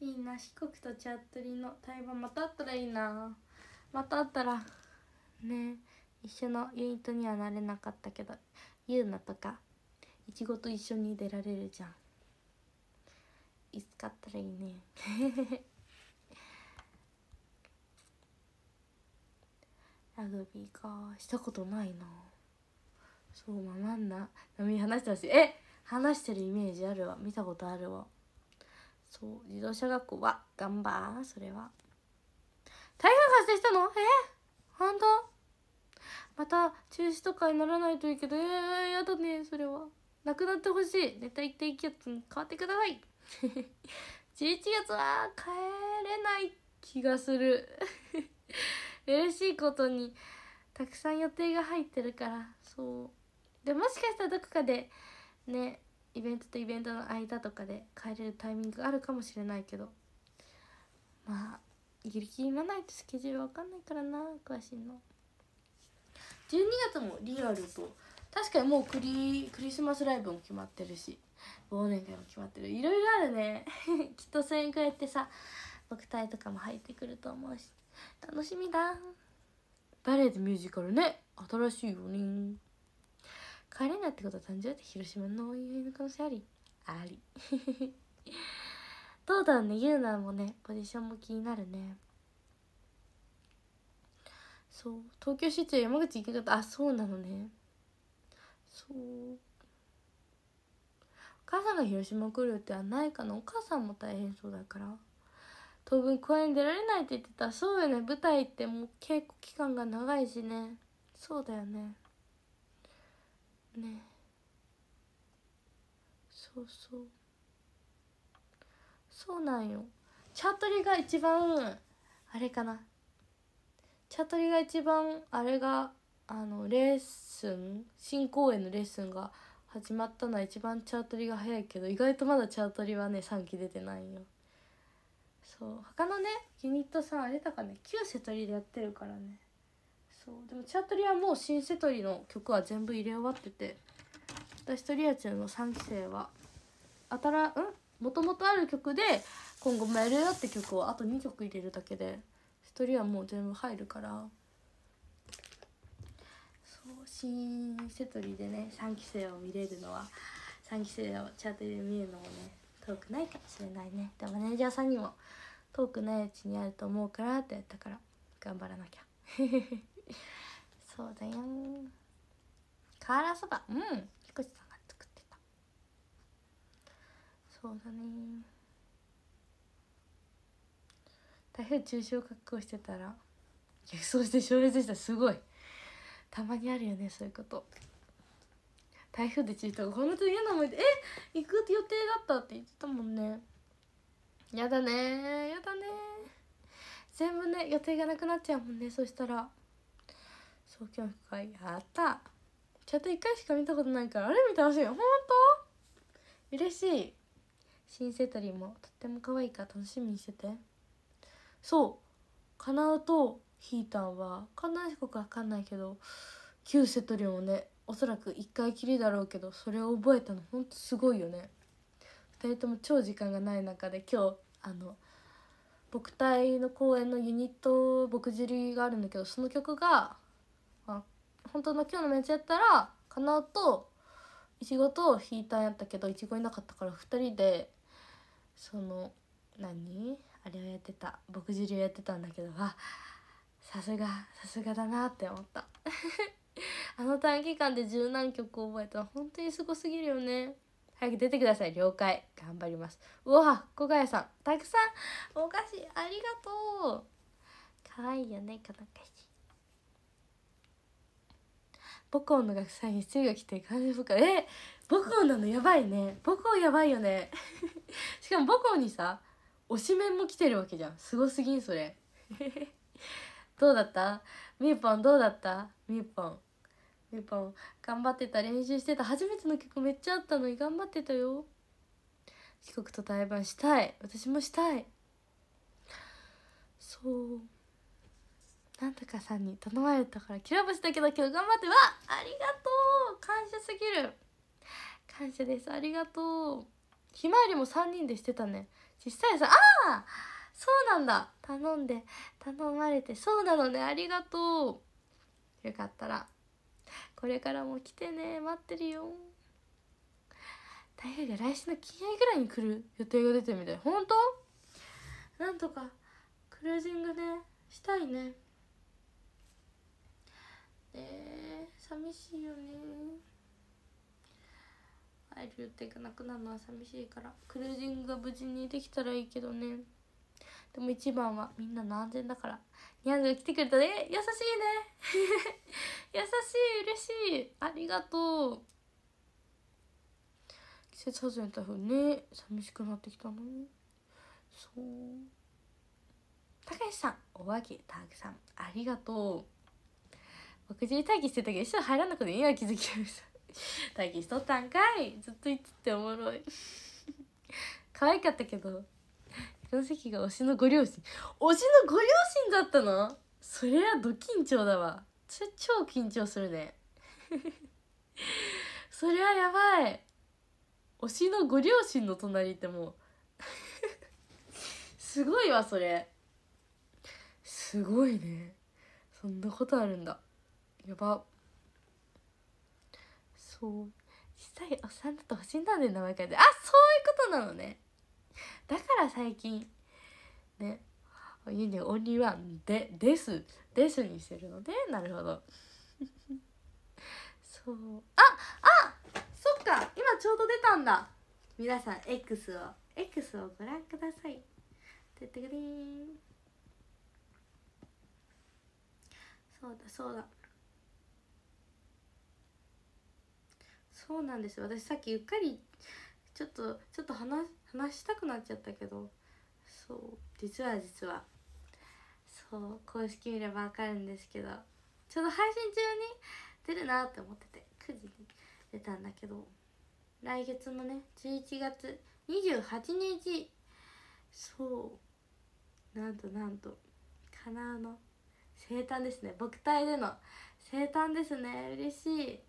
A: いいな四国とチャットリの対話またあったらいいなまたあったらね一緒のユニットにはなれなかったけどゆうなとかいちごと一緒に出られるじゃんいつかったらいいね ラグビーかしたことないなそうままんな波話してほしいえ話してるイメージあるわ見たことあるわそう自動車学校は頑張それは台風発生したのえ本当また中止とかにならないといいけどえー、やだねそれはなくなってほしい熱帯低気圧に変わってください11 月は帰れない気がする 嬉しいことにたくさん予定が入ってるからそうでもしかしたらどこかでねイベントとイベントの間とかで帰れるタイミングあるかもしれないけどまあギリギリなないとスケジュール分かんないからな詳しいの。12月もリアルと確かにもうクリクリスマスライブも決まってるし忘年会も決まってるいろいろあるね きっとそれに加えてさ僕隊とかも入ってくると思うし楽しみだバレエでミュージカルね新しい4人帰れないってことは誕生日広島のお祝いの可能性ありあり どうだろうねゆうなもねポジションも気になるねそう東京出張山口行き方あそうなのねそうお母さんが広島来るってはないかなお母さんも大変そうだから当分公演出られないって言ってたそうよね舞台ってもう稽古期間が長いしねそうだよねねそうそうそうなんよチャートリが一番あれかなチャトリが一番あれがあのレッスン新公演のレッスンが始まったのは一番チャートリが早いけど意外とまだチャートリはね3期出てないよそう他のねユニットさんあれだかね旧セトリでやってるからねそうでもチャートリはもう新セトリの曲は全部入れ終わってて私とリアちゃんの3期生はらうんもともとある曲で今後もやるよって曲をあと2曲入れるだけで鳥はもう全部入るからそう新セトでね3期生を見れるのは3期生をチャートで見るのもね遠くないかもしれないねでもマネージャーさんにも遠くないうちにあると思うからってやったから頑張らなきゃ そうだよ瓦そばうん菊池さんが作ってたそうだね台風中止を確保してたら逆走して消滅したすごいたまにあるよねそういうこと台風で中止とか本当に嫌な思いで「え行く予定だった」って言ってたもんねやだねやだね全部ね予定がなくなっちゃうもんねそしたらそう今日やったちゃんと1回しか見たことないからあれ見てほしいほんと嬉しい新セトリーもとっても可愛いから楽しみにしてて。そうかなうとひーたんは観な四国わかんないけど旧セトリもねおそらく1回きりだろうけどそれを覚えたのほんとすごいよね2人とも超時間がない中で今日あの僕隊の公演のユニット僕尻があるんだけどその曲が、まあ、本当の今日のメンツやったらかなうといちごとひーたんやったけどいちごいなかったから2人でその何あれをやってた牧汁をやってたんだけどはさすがさすがだなって思った あの短期間で十何曲覚えたら本当にすごすぎるよね早く出てください了解頑張りますうわ小谷さんたくさんお菓子ありがとう可愛いよねこの菓子母校の学祭に中が来て感じ深いえ母校なのやばいね母校やばいよね しかも母校にさ推しメンも来てるわけじゃんすごすぎんそれ どうだったみゆぽんどうだったみゆぽんみゆぽん頑張ってた練習してた初めての曲めっちゃあったのに頑張ってたよ遅国と対バンしたい私もしたいそうなんとかさんに頼まれたからきらしだけど今日頑張ってわありがとう感謝すぎる感謝ですありがとうひまわりも3人でしてたね実際さああそうなんだ頼んで頼まれてそうなのねありがとうよかったらこれからも来てね待ってるよ台風が来週の金曜日ぐらいに来る予定が出てるみたい本当なんとかクルージングねしたいねえー、寂しいよね早くっていかなくなるのは寂しいからクルージングが無事にできたらいいけどねでも一番はみんなの安全だからニャンが来てくれたね優しいね 優しい嬉しいありがとう季節外れた風ね寂しくなってきたのそうたかしさんおあけたくさんありがとう僕自に待機してたけど一緒入らなくていいわ気づきました待 機しとったんかいずっと言ってておもろい 可愛かったけどこの席が推しのご両親推しのご両親だったのそりゃド緊張だわちょ超緊張するね そりゃやばい推しのご両親の隣ってもうすごいわそれすごいねそんなことあるんだやばそう実際おっさんだと死しいんだね名前書いてあそういうことなのねだから最近ね家にオンリーワンでですですにしてるのでなるほど そうああそっか今ちょうど出たんだ皆さん X を X をご覧くださいてってくりーんそうだそうだそうなんです私さっきうっかりちょっとちょっと話話したくなっちゃったけどそう実は実はそう公式見れば分かるんですけどちょうど配信中に出るなって思ってて9時に出たんだけど来月のね11月28日そうなんとなんとかなうの生誕ですね僕体での生誕ですね嬉しい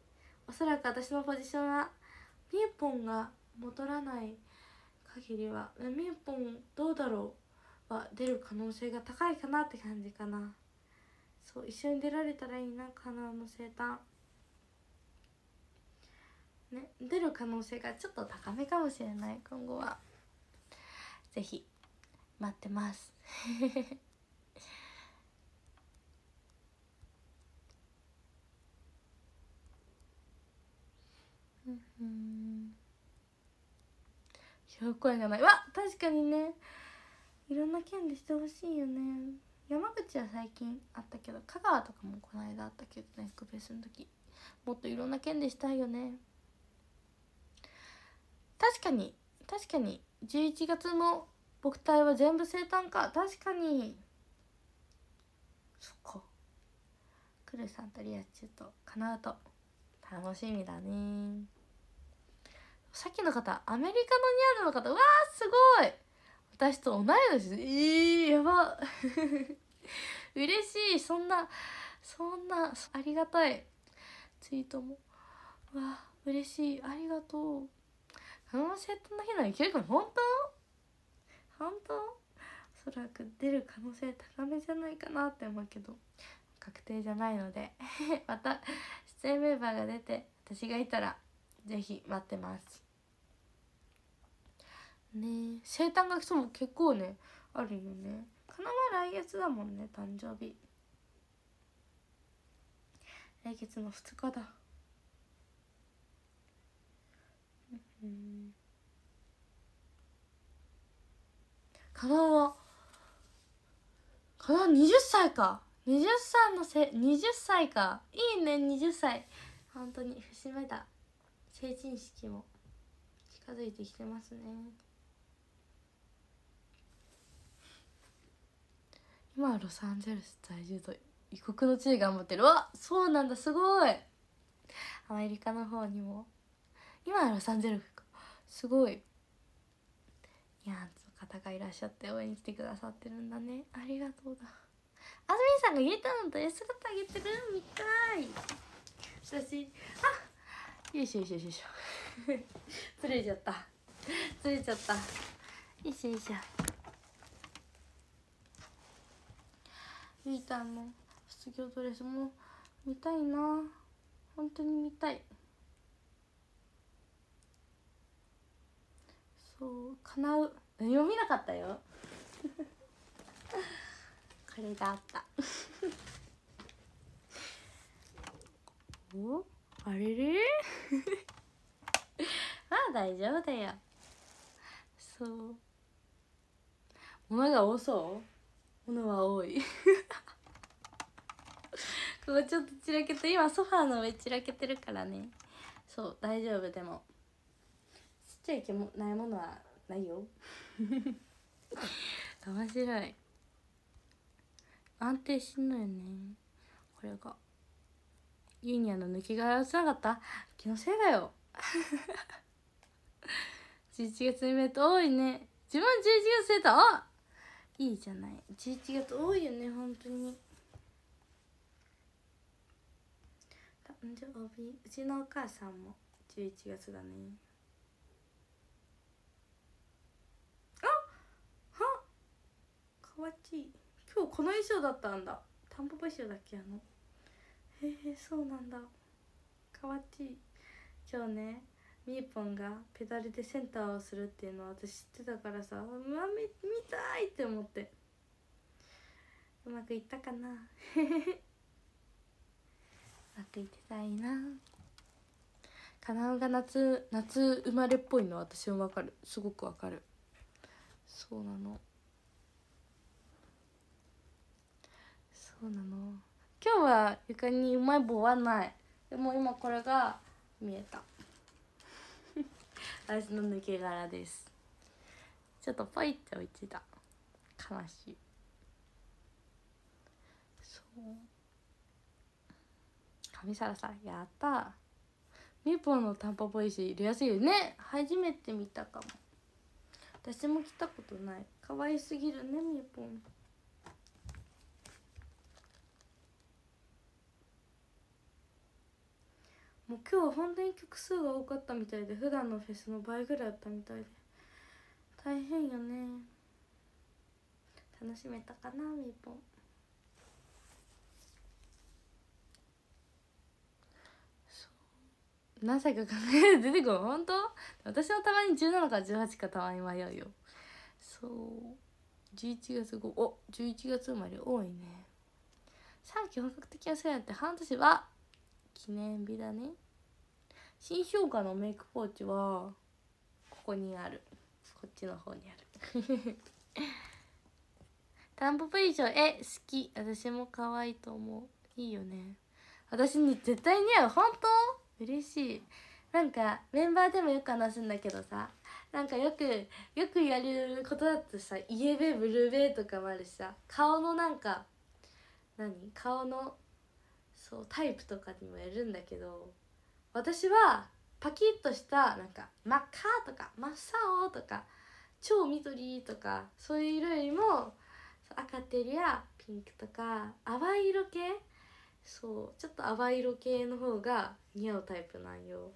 A: おそらく私のポジションはみゆぽんが戻らない限りはみゆぽんどうだろうは出る可能性が高いかなって感じかなそう一緒に出られたらいいななの生誕ね出る可能性がちょっと高めかもしれない今後は是非待ってますうん拾声がないわ確かにねいろんな県でしてほしいよね山口は最近あったけど香川とかもこの間あったけどねースの時もっといろんな県でしたいよね確かに確かに11月の僕隊は全部生誕か確かにそっかクルさんとリアチュとかなうと楽しみだねさっきの方アメリカのニャールの方わーすごい私と同い年えー、やば 嬉しいそんなそんなありがたいツイートもわあ嬉しいありがとう可能性との日ならいけるかも本当本当おそらく出る可能性高めじゃないかなって思うけど確定じゃないので また出演メンバーが出て私がいたらぜひ待ってますね生誕がそう結構ねあるよねかなは来月だもんね誕生日来月の2日だかなはかな20歳か20歳のせ20歳かいいね20歳本当に節目だ成人式も近づいてきてますね今はロサンゼルス在住と異国の地で頑張ってるわそうなんだすごいアメリカの方にも今はロサンゼルスすごいいやーズの方がいらっしゃって応援してくださってるんだねありがとうだあずみさんが言えたのと姿あげてるみたい私あよいしょよいしょよいしょ釣 れちゃった釣れちゃったよいしょよいしょゆいたんの卒業ドレスも見たいな本当に見たいそう「かなう」読みなかったよ これがあった おあれれ まあ大丈夫だよそう物が多そうものは多い ここちょっと散らけて今ソファーの上散らけてるからねそう大丈夫でもちっちゃいけもないものはないよ 面白い安定しんのよねこれがユニアの抜け殻ちなかった気のせいだよ11 月にベと多いね自分11月生とあいいじゃない11月多いよね本当に誕生日うちのお母さんも11月だねあはかわちい今日この衣装だったんだタンポポ衣装だっけあのへえそうなんだかわちい今日ねみーぽんがペダルでセンターをするっていうのは私知ってたからさうわ見見たいって思ってうまくいったかな うまくいってたいなかなおが夏夏生まれっぽいのは私もわかるすごくわかるそうなのそうなの今日は床にうまい棒はないでも今これが見えた私の抜け殻ですちょっとポイって置いてた悲しいそう上沙羅さんやったみぽんのタンポポ石入れやすいよね初めて見たかも私も来たことない可愛すぎるねみぽんもう今日は本当に曲数が多かったみたいで普段のフェスの倍ぐらいあったみたいで大変よね楽しめたかなみぽん何歳か考え出てこい本当私はたまに17か18かたまに迷うよそう11月5お11月生まれ多いねさっき本格的な世やって半年は記念日だね新生姜のメイクポーチはここにあるこっちの方にあるタンポポ衣装え好き私も可愛いと思ういいよね私に絶対似合う本当嬉しいなんかメンバーでもよく話すんだけどさなんかよくよくやることだとさイエベブルーベイとかもあるしさ顔のなんか何顔のそうタイプとかにもよるんだけど私はパキッとしたなんか真っ赤とか真っ青とか超緑とかそういう色よりも赤テリやピンクとか淡い色系そうちょっと淡い色系の方が似合うタイプなんよ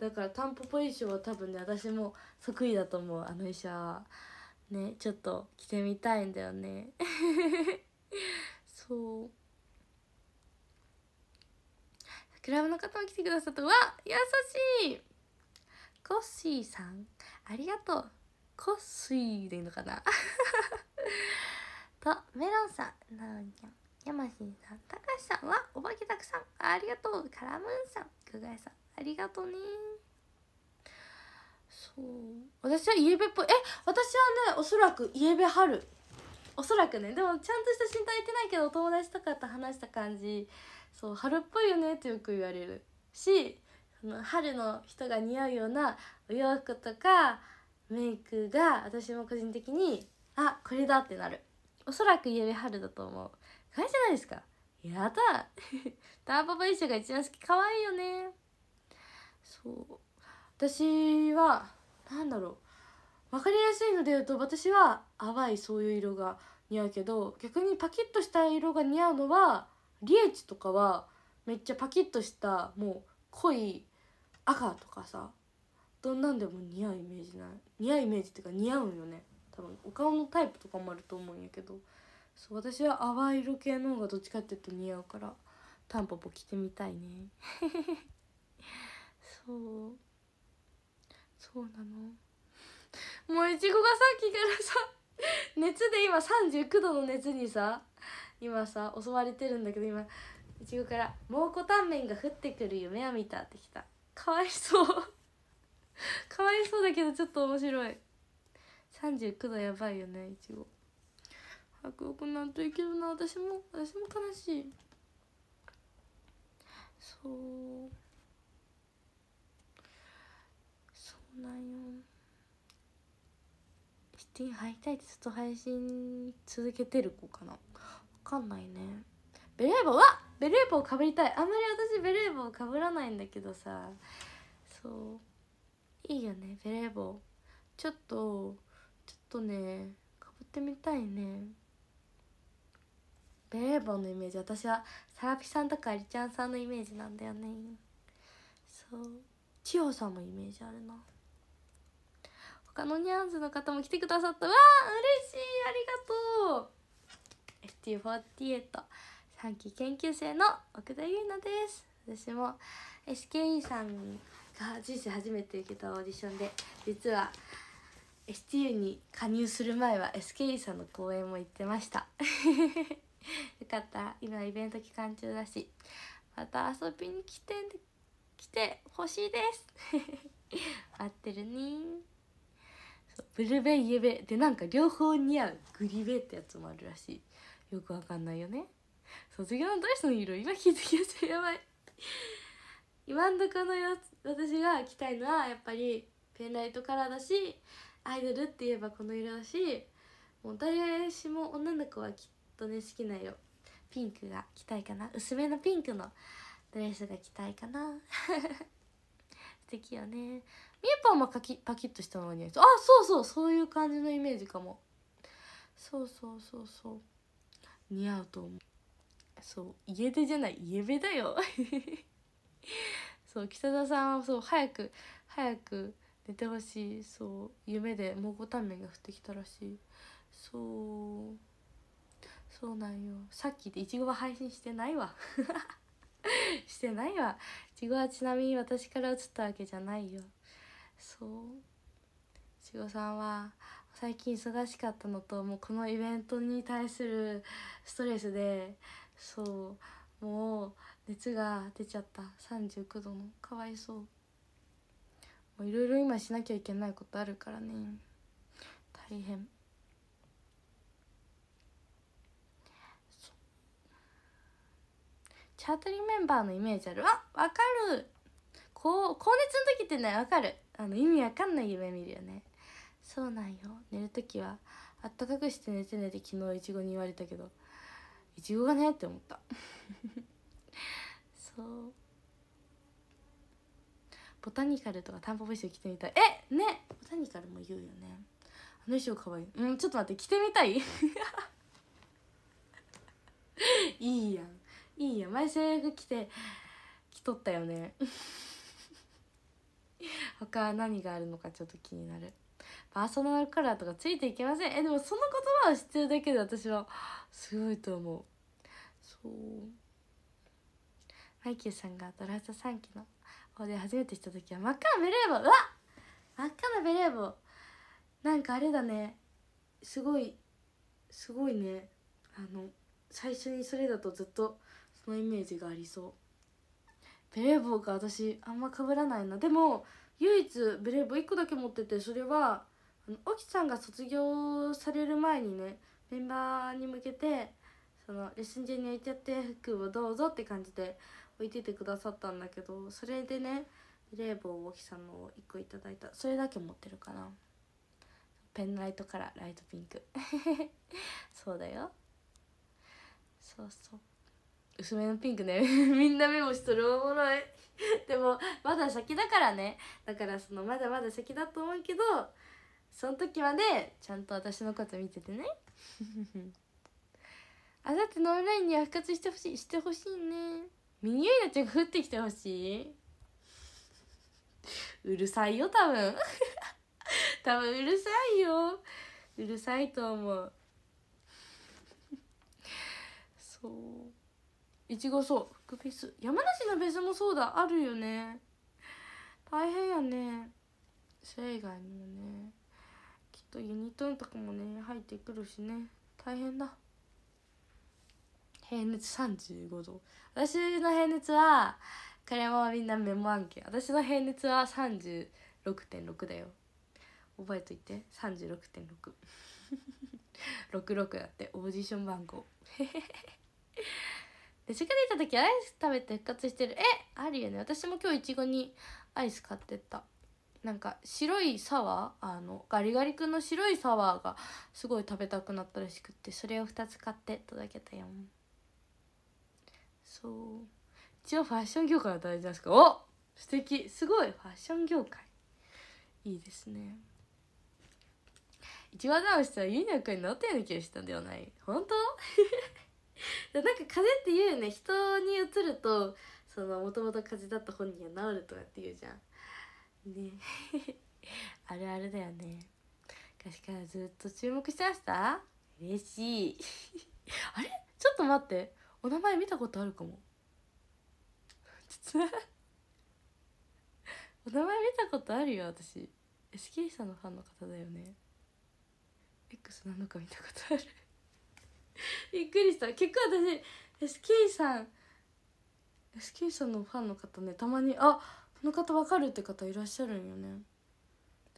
A: だからタンポポ衣装は多分ね私も得意だと思うあの衣装はねちょっと着てみたいんだよね そうクラブの方も来てくださったわ優しいコッシーさんありがとうコッシーでいいのかな とメロンさんなのにゃんヤマシンさんたかしさんはお化けたくさんありがとうカラムーンさんくがいさんありがとうねそう私はイエベっぽいえ私はねおそらくイエベ春おそらくねでもちゃんとした身体言ってないけど友達とかと話した感じそう春っぽいよねってよく言われるし春の人が似合うようなお洋服とかメイクが私も個人的にあこれだってなるおそらくゆうべ春だと思うかわいじゃないですかやだタ ーパパ衣装が一番好き可愛いよねそう私は何だろう分かりやすいので言うと私は淡いそういう色が似合うけど逆にパキッとした色が似合うのはリエチとかはめっちゃパキッとしたもう濃い赤とかさどんなんでも似合うイメージない似合うイメージっていうか似合うよね多分お顔のタイプとかもあると思うんやけどそう私は淡い色系の方がどっちかっていうと似合うからタンポポ着てみたいね そうそうなのもういちごがさっきからさ熱で今39度の熱にさ今さ襲われてるんだけど今いちごから「蒙古タンメンが降ってくる夢は見た」ってきたかわいそう かわいそうだけどちょっと面白い39度やばいよねいちご早くなんといけるな私も私も悲しいそうそうなんよシティン入りたいってずっと配信続けてる子かなかんないねベレー帽はベレー帽かぶりたいあんまり私ベレー帽かぶらないんだけどさそういいよねベレー帽ちょっとちょっとねかぶってみたいねベレー帽のイメージ私はサラピさんとかりちゃんさんのイメージなんだよねそう千代さんのイメージあるな他のニャンズの方も来てくださったわあ嬉しいありがとう ST48 3期研究生の奥田優奈です私も SKE さんが人生初めて受けたオーディションで実は STU に加入する前は SKE さんの公演も行ってました よかった今イベント期間中だしまた遊びに来て来てほしいです 待ってるねブルベイエベでなんか両方似合うグリベってやつもあるらしいよくわかんないよね卒業のドレスの色今聞いてきましたやばい今んとこのやつ私が着たいのはやっぱりペンライトカラーだしアイドルって言えばこの色だしもう誰しも女の子はきっとね好きな色ピンクが着たいかな薄めのピンクのドレスが着たいかな 素敵よねみえぱんもパキパキッとしたのに似合あそうそうそういう感じのイメージかもそうそうそうそう似合うと思うそう家出じゃない家出だよそう北田さんはそう早く早く寝てほしいそう夢で蒙古タンメンが降ってきたらしいそうそうなんよさっきでいちごは配信してないわ してないわいちごはちなみに私から映ったわけじゃないよそういちごさんは最近忙しかったのともうこのイベントに対するストレスでそうもう熱が出ちゃった39度のかわいそうもういろいろ今しなきゃいけないことあるからね大変チャートリーメンバーのイメージあるあわかるこう高熱の時ってねわかるあの意味わかんない夢見るよねそうなんよ寝る時はあったかくして寝て寝て昨日いちごに言われたけどいちごがねって思った そうボタニカルとかタンポポ衣装着てみたいえねボタニカルも言うよねあの衣装かわいいうんちょっと待って着てみたい いいやんいいやん前制服着て着とったよね 他何があるのかちょっと気になるパーソナルカラーとかついていけませんえでもその言葉を知ってるだけで私はすごいと思うそうマイキューさんがドラフト3期のオーディオ初めてした時は真っ赤なベレー帽うわ真っ赤なベレー帽なんかあれだねすごいすごいねあの最初にそれだとずっとそのイメージがありそうベレー帽が私あんま被らないなでも唯一ベレー帽1個だけ持っててそれは沖さんが卒業される前にねメンバーに向けてそのレッスン中に置いちゃって服をどうぞって感じで置いててくださったんだけどそれでね冷房を沖さんの1個いただいたそれだけ持ってるかなペンライトからライトピンク そうだよそうそう薄めのピンクね みんなメモしとるおもろいでもまだ先だからねだからそのまだまだ先だと思うけどその時までちゃんと私のこと見ててね あさってのオンラインには復活してほしいしてほしいねミニエイラちゃんが降ってきてほしいうるさいよ多分 多分うるさいようるさいと思うそういちごそう福フェス山梨のフェスもそうだあるよね大変やねそれ以外にもねとユニットのとかもね入ってくるしね大変だ平熱35度私の平熱はこれもみんなメモ案件私の平熱は36.6だよ覚えといて36.666 だってオーディション番号 で実家にいた時アイス食べて復活してるえあるよね私も今日いちごにアイス買ってったなんか白いサワーあのガリガリ君の白いサワーがすごい食べたくなったらしくってそれを2つ買って届けたよそう一応ファッション業界は大事なんですかお素敵すごいファッション業界いいですね一番直したらユニア君になったような気がしたんではない本当 なんか風邪って言うよね人にうつるとそのもともと風邪だった本人が治るとかって言うじゃんね あるあるだよね昔からずっと注目してました嬉しい あれちょっと待ってお名前見たことあるかも お名前見たことあるよ私 SK さんのファンの方だよね X なのか見たことあるびっくりした結構私 SK さん SK さんのファンの方ねたまにあっの方わかるって方いらっしゃるんよね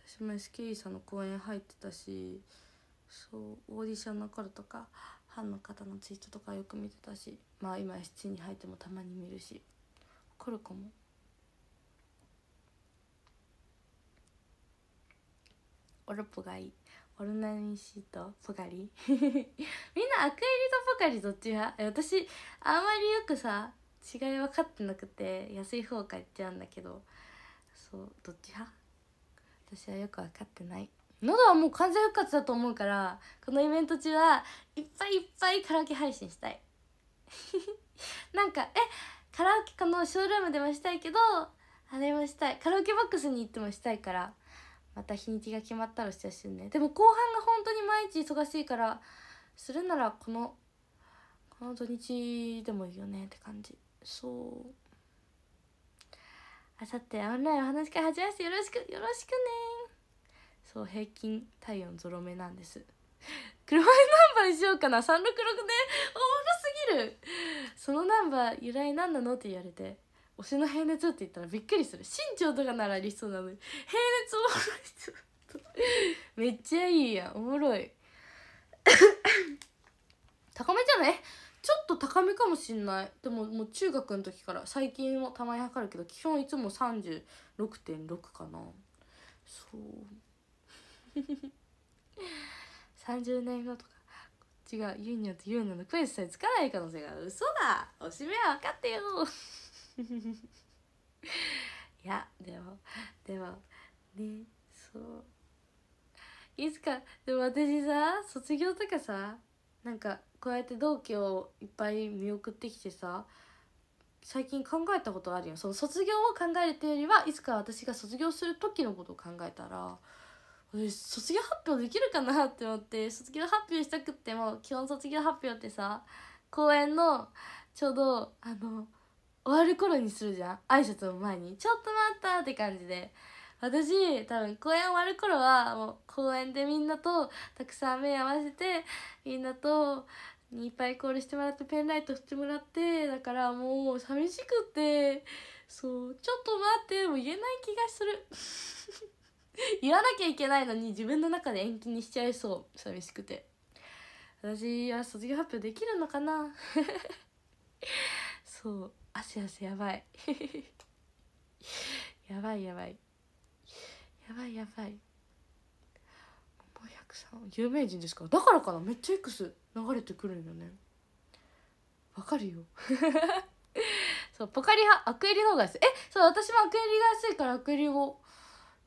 A: 私も SKE さんの公演入ってたしそうオーディションの頃とかファンの方のツイートとかよく見てたしまあ今 S7 に入ってもたまに見るしわかるかもオロポがいいオルナミシとポカリみんなアクエリとポカリどっち派私あんまりよくさ違い分かってなくて安い方買っちゃうんだけどそうどっち派私はよく分かってない喉はもう完全復活だと思うからこのイベント中はいっぱいいっぱいカラオケ配信したい なんかえカラオケこのショールームでもしたいけどあれもしたいカラオケボックスに行ってもしたいからまた日にちが決まったらしてほしいねでも後半が本当に毎日忙しいからするならこのこの土日でもいいよねって感じそうあさってオンラインお話会始めますよろしくよろしくねそう平均体温ゾロ目なんです黒い ナンバーにしようかな366でおもろすぎるそのナンバー由来何なのって言われて推しの平熱って言ったらびっくりする身長とかなら理想なのに平熱をめっちゃいいやんおもろい 高めじゃないちょっと高めかもしんないでももう中学の時から最近もたまに測るけど基本いつも36.6かなそう30年後とか違うユニオとユーナのクエスさえつかない可能性が嘘だおしめは分かってよいやでもでもねそういつかでも私さ卒業とかさなんかこうやって同期をいっぱい見送ってきてさ最近考えたことあるよその卒業を考えるというよりはいつか私が卒業する時のことを考えたら私卒業発表できるかなって思って卒業発表したくっても基本卒業発表ってさ公演のちょうどあの終わる頃にするじゃん挨拶の前に「ちょっと待った!」って感じで私多分公演終わる頃はもう公演でみんなとたくさん目合わせてみんなとにいっぱいコールしてもらってペンライト振ってもらってだからもう寂しくてそうちょっと待っても言えない気がする 言わなきゃいけないのに自分の中で延期にしちゃいそう寂しくて私は卒業発表できるのかな そう汗汗やばい やばいやばいやばいやばいもう1 0さん有名人ですかだからかなめっちゃ X 流れてくるんよねわかるよ そうポカリ派アクエリの方が安いえそう私もアクエリが安いからアクエリを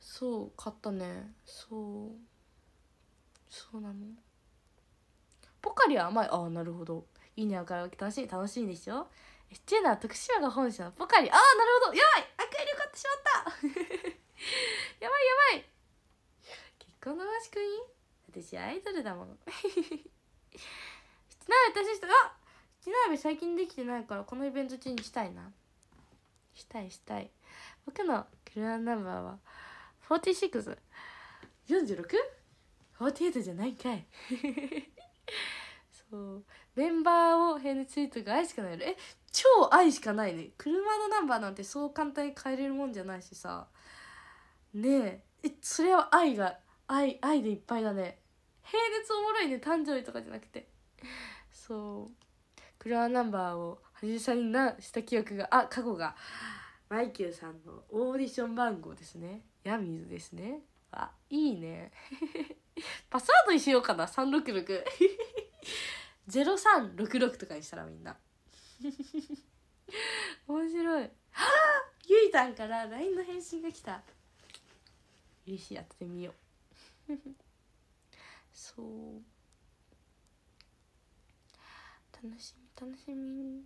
A: そう買ったねそうそうなのポカリは甘いああなるほどいいねわかる楽しい楽しいでしょエッチうナは徳島が本社のポカリああなるほどやばいアクエリ買ってしまった やばいやばい結婚のマシ君私アイドルだもんなあ私したあひなべ最近できてないからこのイベント中にしたいなしたいしたい僕の車ナンバーは 46?46?48 じゃないかいそうメンバーを変にツイートが愛しかないえ超愛しかないね車のナンバーなんてそう簡単に変えれるもんじゃないしさねええそれは愛が愛愛でいっぱいだね平列おもろいね誕生日とかじゃなくてそうクロワーナンバーを恥さんなした記憶があ過去がマイキューさんのオーディション番号ですねヤミーですねあいいね パスワードにしようかな366 0366 とかにしたらみんな 面白いはあ ゆいたんから LINE の返信が来た嬉しいやってみようそう楽しみ楽しみ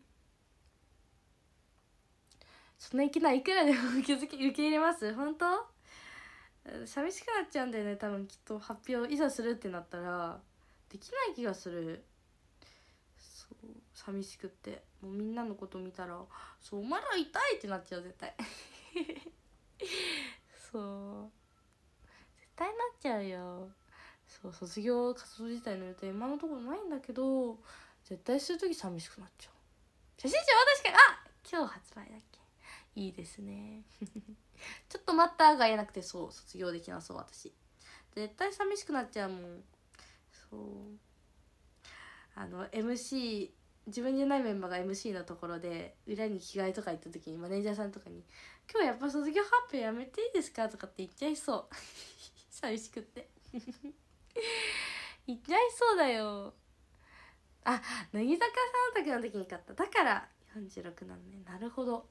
A: そんなきないいくらでも受け受け入れます本当寂しくなっちゃうんだよね多分きっと発表いざするってなったらできない気がするそう寂しくってもうみんなのこと見たらそうお前ら痛いってなっちゃう絶対 そう絶対なっちゃうよそう卒業活動自体の予定今のところないんだけど絶対する時寂しくなっちゃう写真集私かあ今日発売だっけいいですね ちょっと待ったが言えなくてそう卒業できなそう私絶対寂しくなっちゃうもんそうあの MC 自分じゃないメンバーが MC のところで裏に着替えとか行った時にマネージャーさんとかに「今日やっぱ卒業発表やめていいですか?」とかって言っちゃいそう 寂しくっていっちゃいそうだよあ乃木坂さんの時に買っただから46なのねなるほど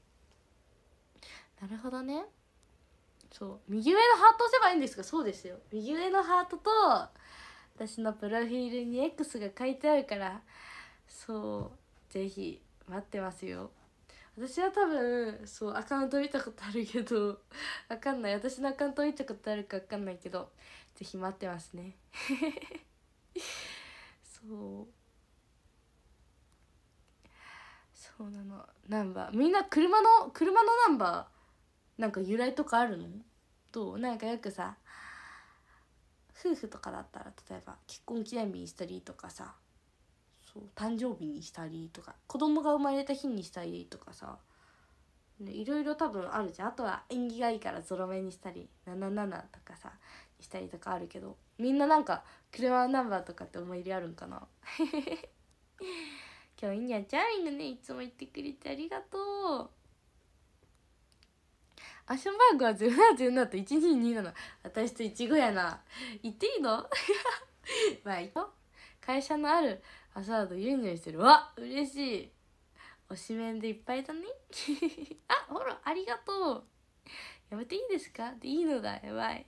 A: なるほどねそう右上のハート押せばいいんですかそうですよ右上のハートと私のプロフィールに X が書いてあるからそうぜひ待ってますよ私は多分そうアカウント見たことあるけどわかんない私のアカウント見たことあるかわかんないけどぜひ待ってますね そうそうなのナンバーみんな車の車のナンバーなんか由来とかあるのどうなんかよくさ夫婦とかだったら例えば結婚記念日にしたりとかさそう誕生日にしたりとか子供が生まれた日にしたりとかさいろいろ多分あるじゃんあとは縁起がいいからゾロ目にしたり「77」とかさしたりとかあるけどみんななんか車ナンバーとかって思い入れあるんかな 今日いにゃチャーミングねいつも言ってくれてありがとうアッションバーグは0707と1227私とイチゴやな言っていいの まあいこ会社のあるアサードユニューしてるわ嬉しい推しメンでいっぱいだね あほらありがとうやめていいですかでいいのがやばい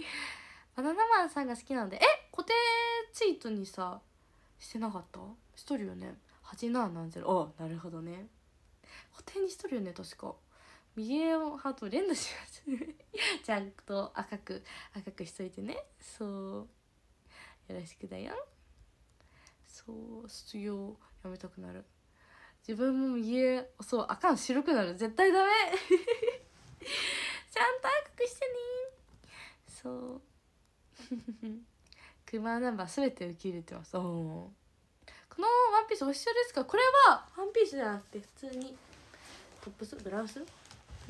A: バナナマンさんが好きなんでえ固定ツイートにさしてなかったしとるよね8770あなるほどね固定にしとるよね確か右上をハート連打しますちゃんと赤く赤くしといてねそうよろしくだよそう卒業やめたくなる自分も右そうあかん白くなる絶対ダメ ちゃんと赤くしてねそう熊マナンバー全て受け入れてますこの「ワンピースおフィシですかこれは「ワンピースじゃなくて普通にトップスブラウスこ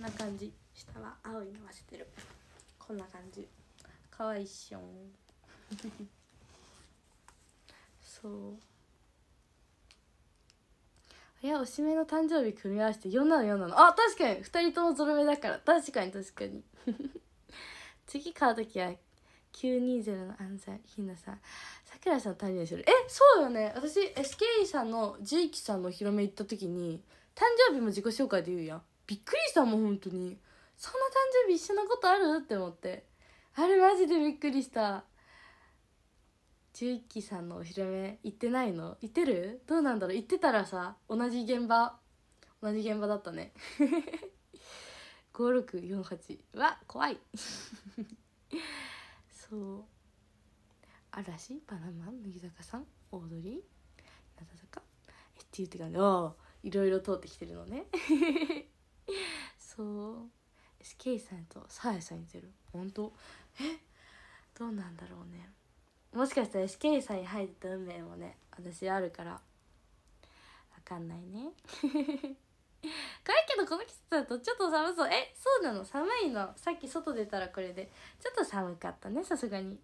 A: んな感じ下は青いの忘れてるこんな感じかわいいっしょそういやおしめの誕生日組み合わせて4なの4なのあ確かに2人ともゾロ目だから確かに確かに次買う時は920の安西日ーひなさんさくらさん誕生日するえそうよね私 SKE さんのジェイキさんのお披露目行った時に誕生日も自己紹介で言うやんびっくりしたもん本当にそんな誕生日一緒のことあるって思ってあれマジでびっくりした11期さんのお披露目行ってないの行ってるどうなんだろう行ってたらさ同じ現場同じ現場だったね5648は怖い そう嵐バナナ乃木坂さんオードリーなだ坂えっていうって感じおいろいろ通ってきてるのね そう SK さんとさやさんに出る本当えどうなんだろうねもしかしたら SK さんに入った運命もね私あるからわかんないね かいけどこの季節だとちょっと寒そうえそうなの寒いのさっき外出たらこれでちょっと寒かったねさすがに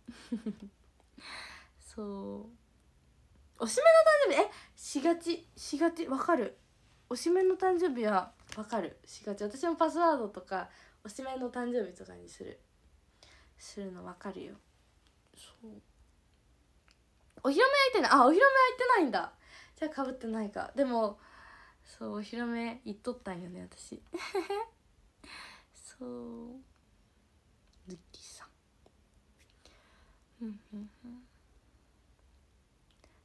A: そうおしめの誕生日えしがちしがちわかるおしめの誕生日はわかるしがち私もパスワードとかおしめの誕生日とかにするするのわかるよそうお披露目開いてないあお披露目開いてないんだじゃあかぶってないかでもそうお披露目行っとったんよね私 そうズッキーさんうんうんうん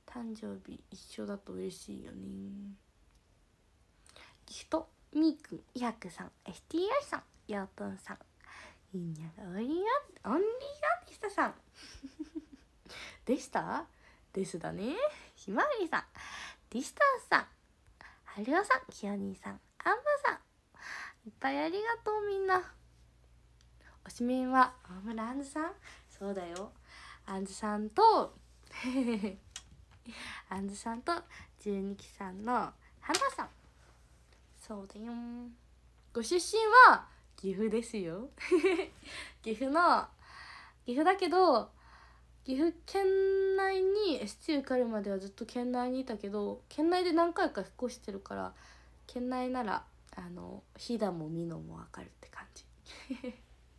A: 誕生日一緒だと嬉しいよねギフトみーくんイハクさん STI さんヨートンさんいんながオンリーオンリーアーティストさん でしたですだねひまわりさんディスタンスさんはるおさん、きよにさん、あんまさん。いっぱいありがとうみんな。おしめんは、大村あんずさんそうだよ。あんずさんとあんずさんと十二期さんのはなさん。そうだよ。ご出身は岐阜ですよ。岐阜の、岐阜だけど、岐阜県内に ST 受かるまではずっと県内にいたけど県内で何回か引っ越してるから県内ならあの飛騨も美濃も分かるって感じ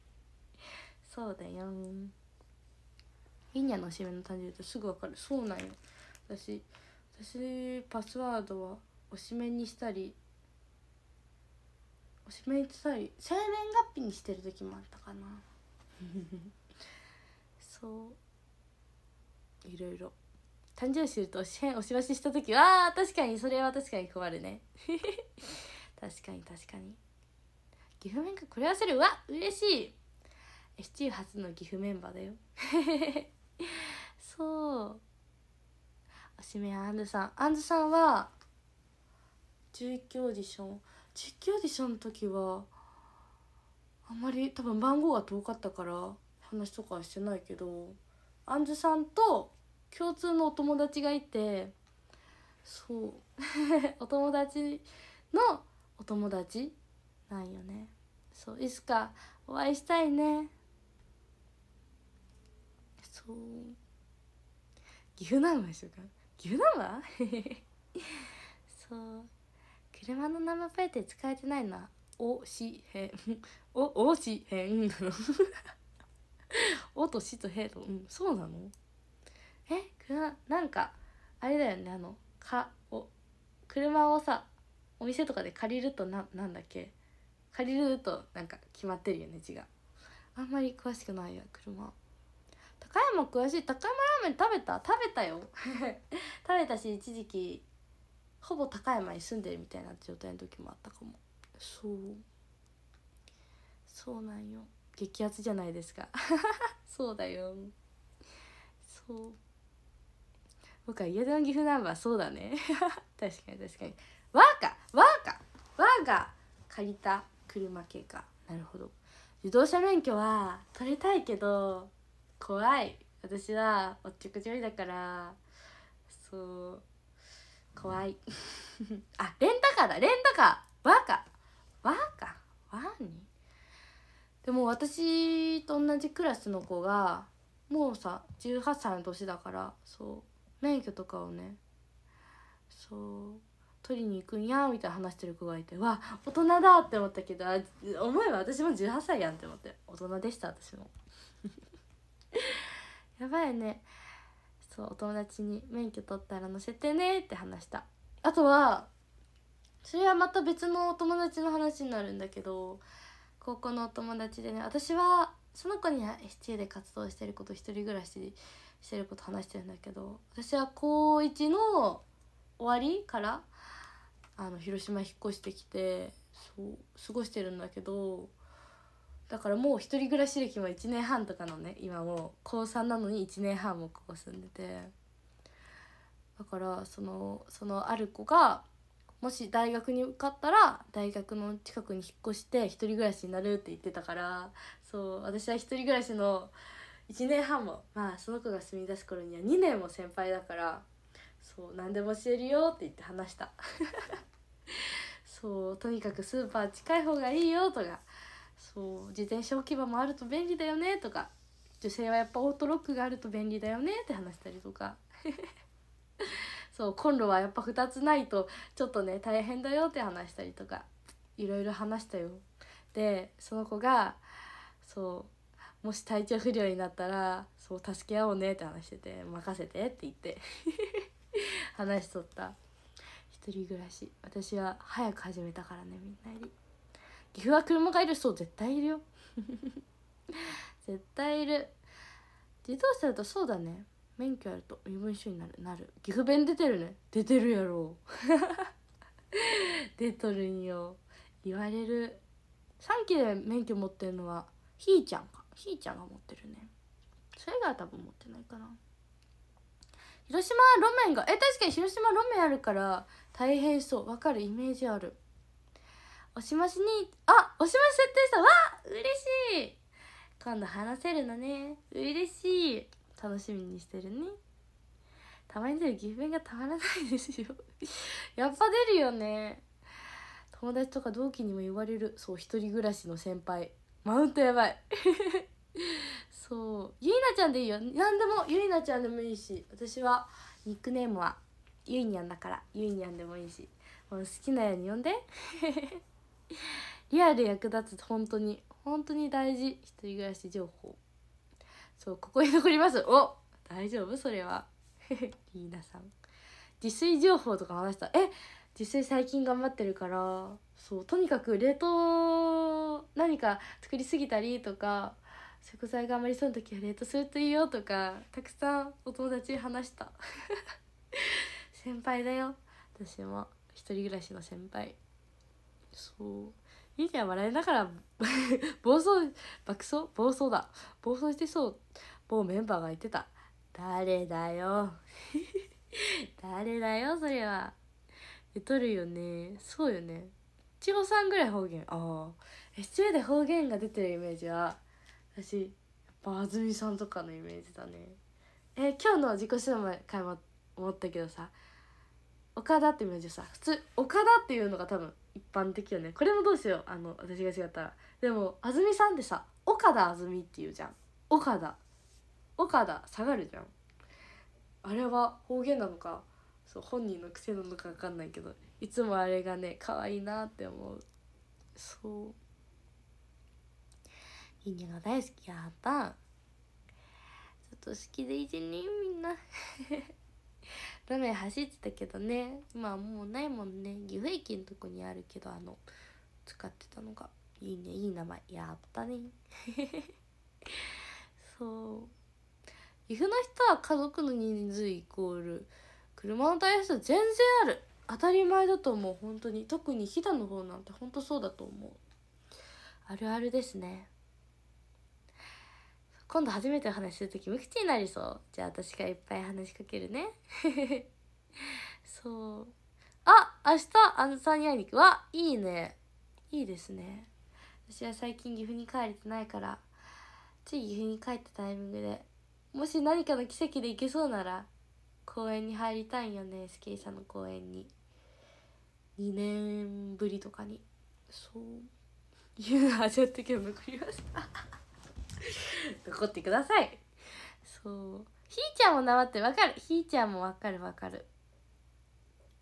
A: そうだよいンにゃの締めの誕生日とすぐわかるそうなんよ私私パスワードはおしめにしたりおしめにしたり生年月日にしてる時もあったかな そういろいろ誕生日するとおしおしましした時はあ確かにそれは確かに困るね 確かに確かに岐阜面ーこれはするうわ嬉しいシチュー初の岐阜メンバーだよ そうおしめアンズさんアンズさんは11期オーディション11期オーディションの時はあんまり多分番号が遠かったから話とかはしてないけどあんずさんと共通のお友達がいてそう お友達のお友達なんよねそういつかお会いしたいねそう岐阜ナンバーしようか岐阜ナンバー そう車のナンバープ使えてないなおしへん おおしへんお としとへと、うん、そうなのえくななんかあれだよねあのかお車をさお店とかで借りるとななんだっけ借りるとなんか決まってるよね字があんまり詳しくないや車高山詳しい高山ラーメン食べた食べたよ 食べたし一時期ほぼ高山に住んでるみたいな状態の時もあったかもそうそうなんよ激アツじゃないですか そうだよそう僕は家の岐阜ナンバーそうだね 確かに確かにワーカワーカワーが借りた車系かなるほど自動車免許は取りたいけど怖い私はおっちょこちょいだからそう怖い あレンタカーだレンタカーワーカワーカワーにでも私と同じクラスの子がもうさ18歳の年だからそう免許とかをねそう取りに行くんやみたいな話してる子がいてわ大人だって思ったけど思えば私も18歳やんって思って大人でした私も やばいねそうお友達に免許取ったら乗せてねって話したあとはそれはまた別のお友達の話になるんだけど高校のお友達でね私はその子に STA で活動してること一人暮らししてること話してるんだけど私は高1の終わりからあの広島引っ越してきてそう過ごしてるんだけどだからもう一人暮らし歴も1年半とかのね今も高3なのに1年半もここ住んでてだからそのそのある子がもし大学に受かったら大学の近くに引っ越して1人暮らしになるって言ってたからそう私は1人暮らしの1年半もまあその子が住み出す頃には2年も先輩だからそう何でも教えるよって言って話した そうとにかくスーパー近い方がいいよとかそう自転車置き場もあると便利だよねとか女性はやっぱオートロックがあると便利だよねって話したりとかそうコンロはやっぱ2つないとちょっとね大変だよって話したりとかいろいろ話したよ。でその子がそうもし体調不良になったらそう助け合おうねって話してて任せてって言って 話しとった一人暮らし私は早く始めたからねみんなより岐阜は車がいる人絶対いるよ 絶対いる自動車だとそうだね免許あると身分証になるなる岐阜弁出てるね出てるやろ 出とるんよ言われる3期で免許持ってるのはひーちゃんかひーちゃんが持ってるねそれ以外は多分持ってないかな広島路面がえ確かに広島路面あるから大変そうわかるイメージあるおしましにあおしまし設定したわ嬉しい今度話せるのね嬉しい楽しみにしてるねたまに出る岐阜弁がたまらないですよ やっぱ出るよね友達とか同期にも言われるそう一人暮らしの先輩マウントやばい そうゆいなちゃんでいいよ何でもゆいなちゃんでもいいし私はニックネームはゆいにゃんだからゆいにゃんでもいいしもう好きなように呼んで リアル役立つ本当に本当に大事一人暮らし情報そうここに残りますお大丈夫それは リーナさん自炊情報とか話したえ自炊最近頑張ってるからそうとにかく冷凍何か作りすぎたりとか食材があまりそうな時は冷凍するといいよとかたくさんお友達に話した 先輩だよ私も一人暮らしの先輩そう兄ちゃん笑いながら 暴走爆走暴走だ暴走してそう某メンバーが言ってた誰だよ 誰だよそれは言っとるよねそうよねちごさんぐらい方言ああ失礼で方言が出てるイメージは私やっぱ安住さんとかのイメージだねえ今日の自己紹介も思ったけどさ岡田って名字さ普通岡田っていうのが多分一般的よねこれもどうしようあの私が違ったらでも安住さんってさ岡田あずみっていうじゃん岡田岡田下がるじゃんあれは方言なのかそう本人の癖なのか分かんないけどいつもあれがね可愛いなって思うそう人間が大好きやったちょっと好きでいじにみんな路面走ってたけどねまあもうないもんね岐阜駅のとこにあるけどあの使ってたのがいいねいい名前やったね そう岐阜の人は家族の人数イコール車の大変さ全然ある当たり前だと思う本当に特に飛騨の方なんて本当そうだと思うあるあるですね今度初めてお話しする時無口になりそうじゃあ私がいっぱい話しかけるね そうあ明日あのさんに会いに行くわいいねいいですね私は最近岐阜に帰れてないからつい岐阜に帰ったタイミングでもし何かの奇跡で行けそうなら公園に入りたいんよねスケイさんの公園に2年ぶりとかにそういうのはちょっと今日無くりました残 ってくださいそうひーちゃんも縄ってわかるひーちゃんもわかるわかる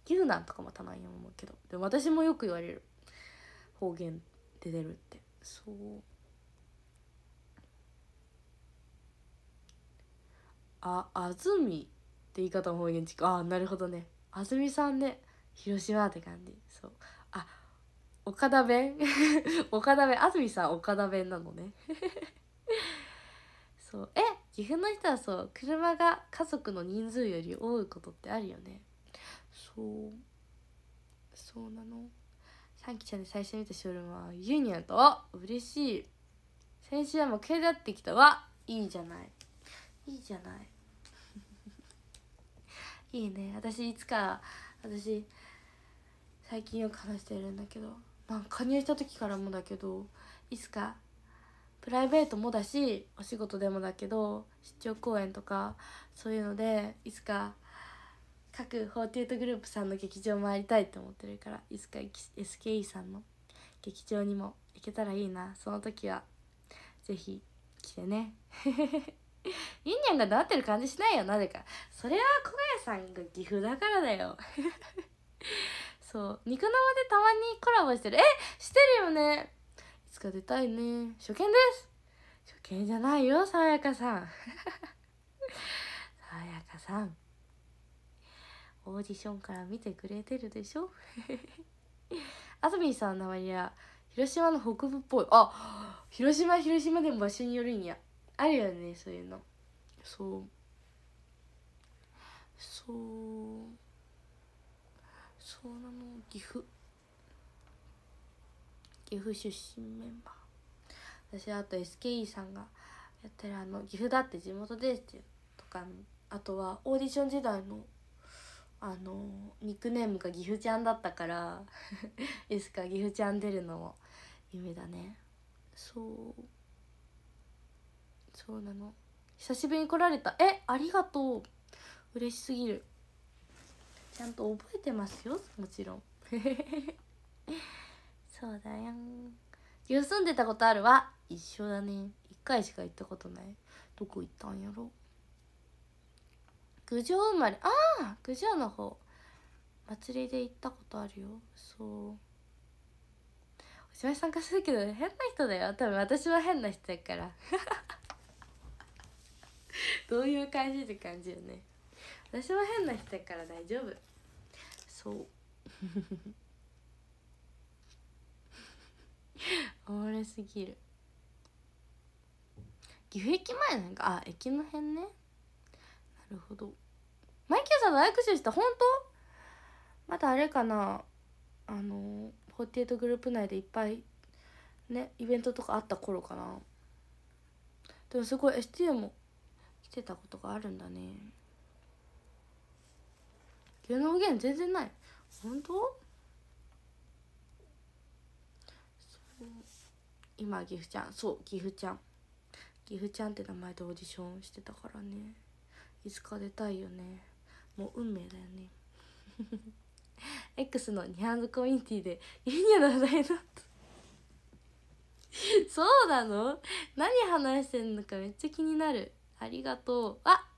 A: ゆうなんとかもたまに思うけどでも私もよく言われる方言で出るってそうあ安みって言い方も方言地ああなるほどね安みさんね広島って感じそうあ岡田弁 岡田弁安みさん岡田弁なのね そうえ岐阜の人はそう車が家族の人数より多いことってあるよねそうそうなのサンキちゃんで最初に見たショールームはユニアンと嬉しい先週はもうになってきたわいいじゃないいいじゃない いいね私いつか私最近よく話してるんだけどまあ加入した時からもだけどいつかプライベートもだしお仕事でもだけど出張公演とかそういうのでいつか各48グループさんの劇場回りたいって思ってるからいつか SKE さんの劇場にも行けたらいいなその時は是非来てね インニャンが黙ってる感じしないよなぜかそれは小林さんが岐阜だからだよ そう肉生でたまにコラボしてるえしてるよねつか出たいね初見です初見じゃないよさやかさんさ やかさんオーディションから見てくれてるでしょあずみんさんの名前や広島の北部っぽいあ広島広島でも場所によるんやあるよねそういうのそうそうそうなの岐阜岐阜出身メンバー私あと SKE さんがやってるあの岐阜だって地元ですっていうとかあとはオーディション時代のあのニックネームが岐阜ちゃんだったから いつか岐阜ちゃん出るのも夢だねそうそうなの久しぶりに来られたえありがとう嬉しすぎるちゃんと覚えてますよもちろん そうだよ休住んでたことあるわ一緒だね一回しか行ったことないどこ行ったんやろ郡上生まれああ郡上の方祭りで行ったことあるよそうおしまい参加するけど変な人だよ多分私は変な人やから どういう感じって感じよね私は変な人やから大丈夫そうおもろすぎる岐阜駅前なんかあ駅の辺ねなるほどマイケルさんと握手した本当まだあれかなあの48グループ内でいっぱいねイベントとかあった頃かなでもすごい STU も来てたことがあるんだね芸能芸全然ない本当今岐阜ちゃんそう岐阜ちゃん岐阜ちゃんって名前でオーディションしてたからねいつか出たいよねもう運命だよね X のニャンズコミュニティでユニャの話題だったそうなの何話してんのかめっちゃ気になるありがとうあ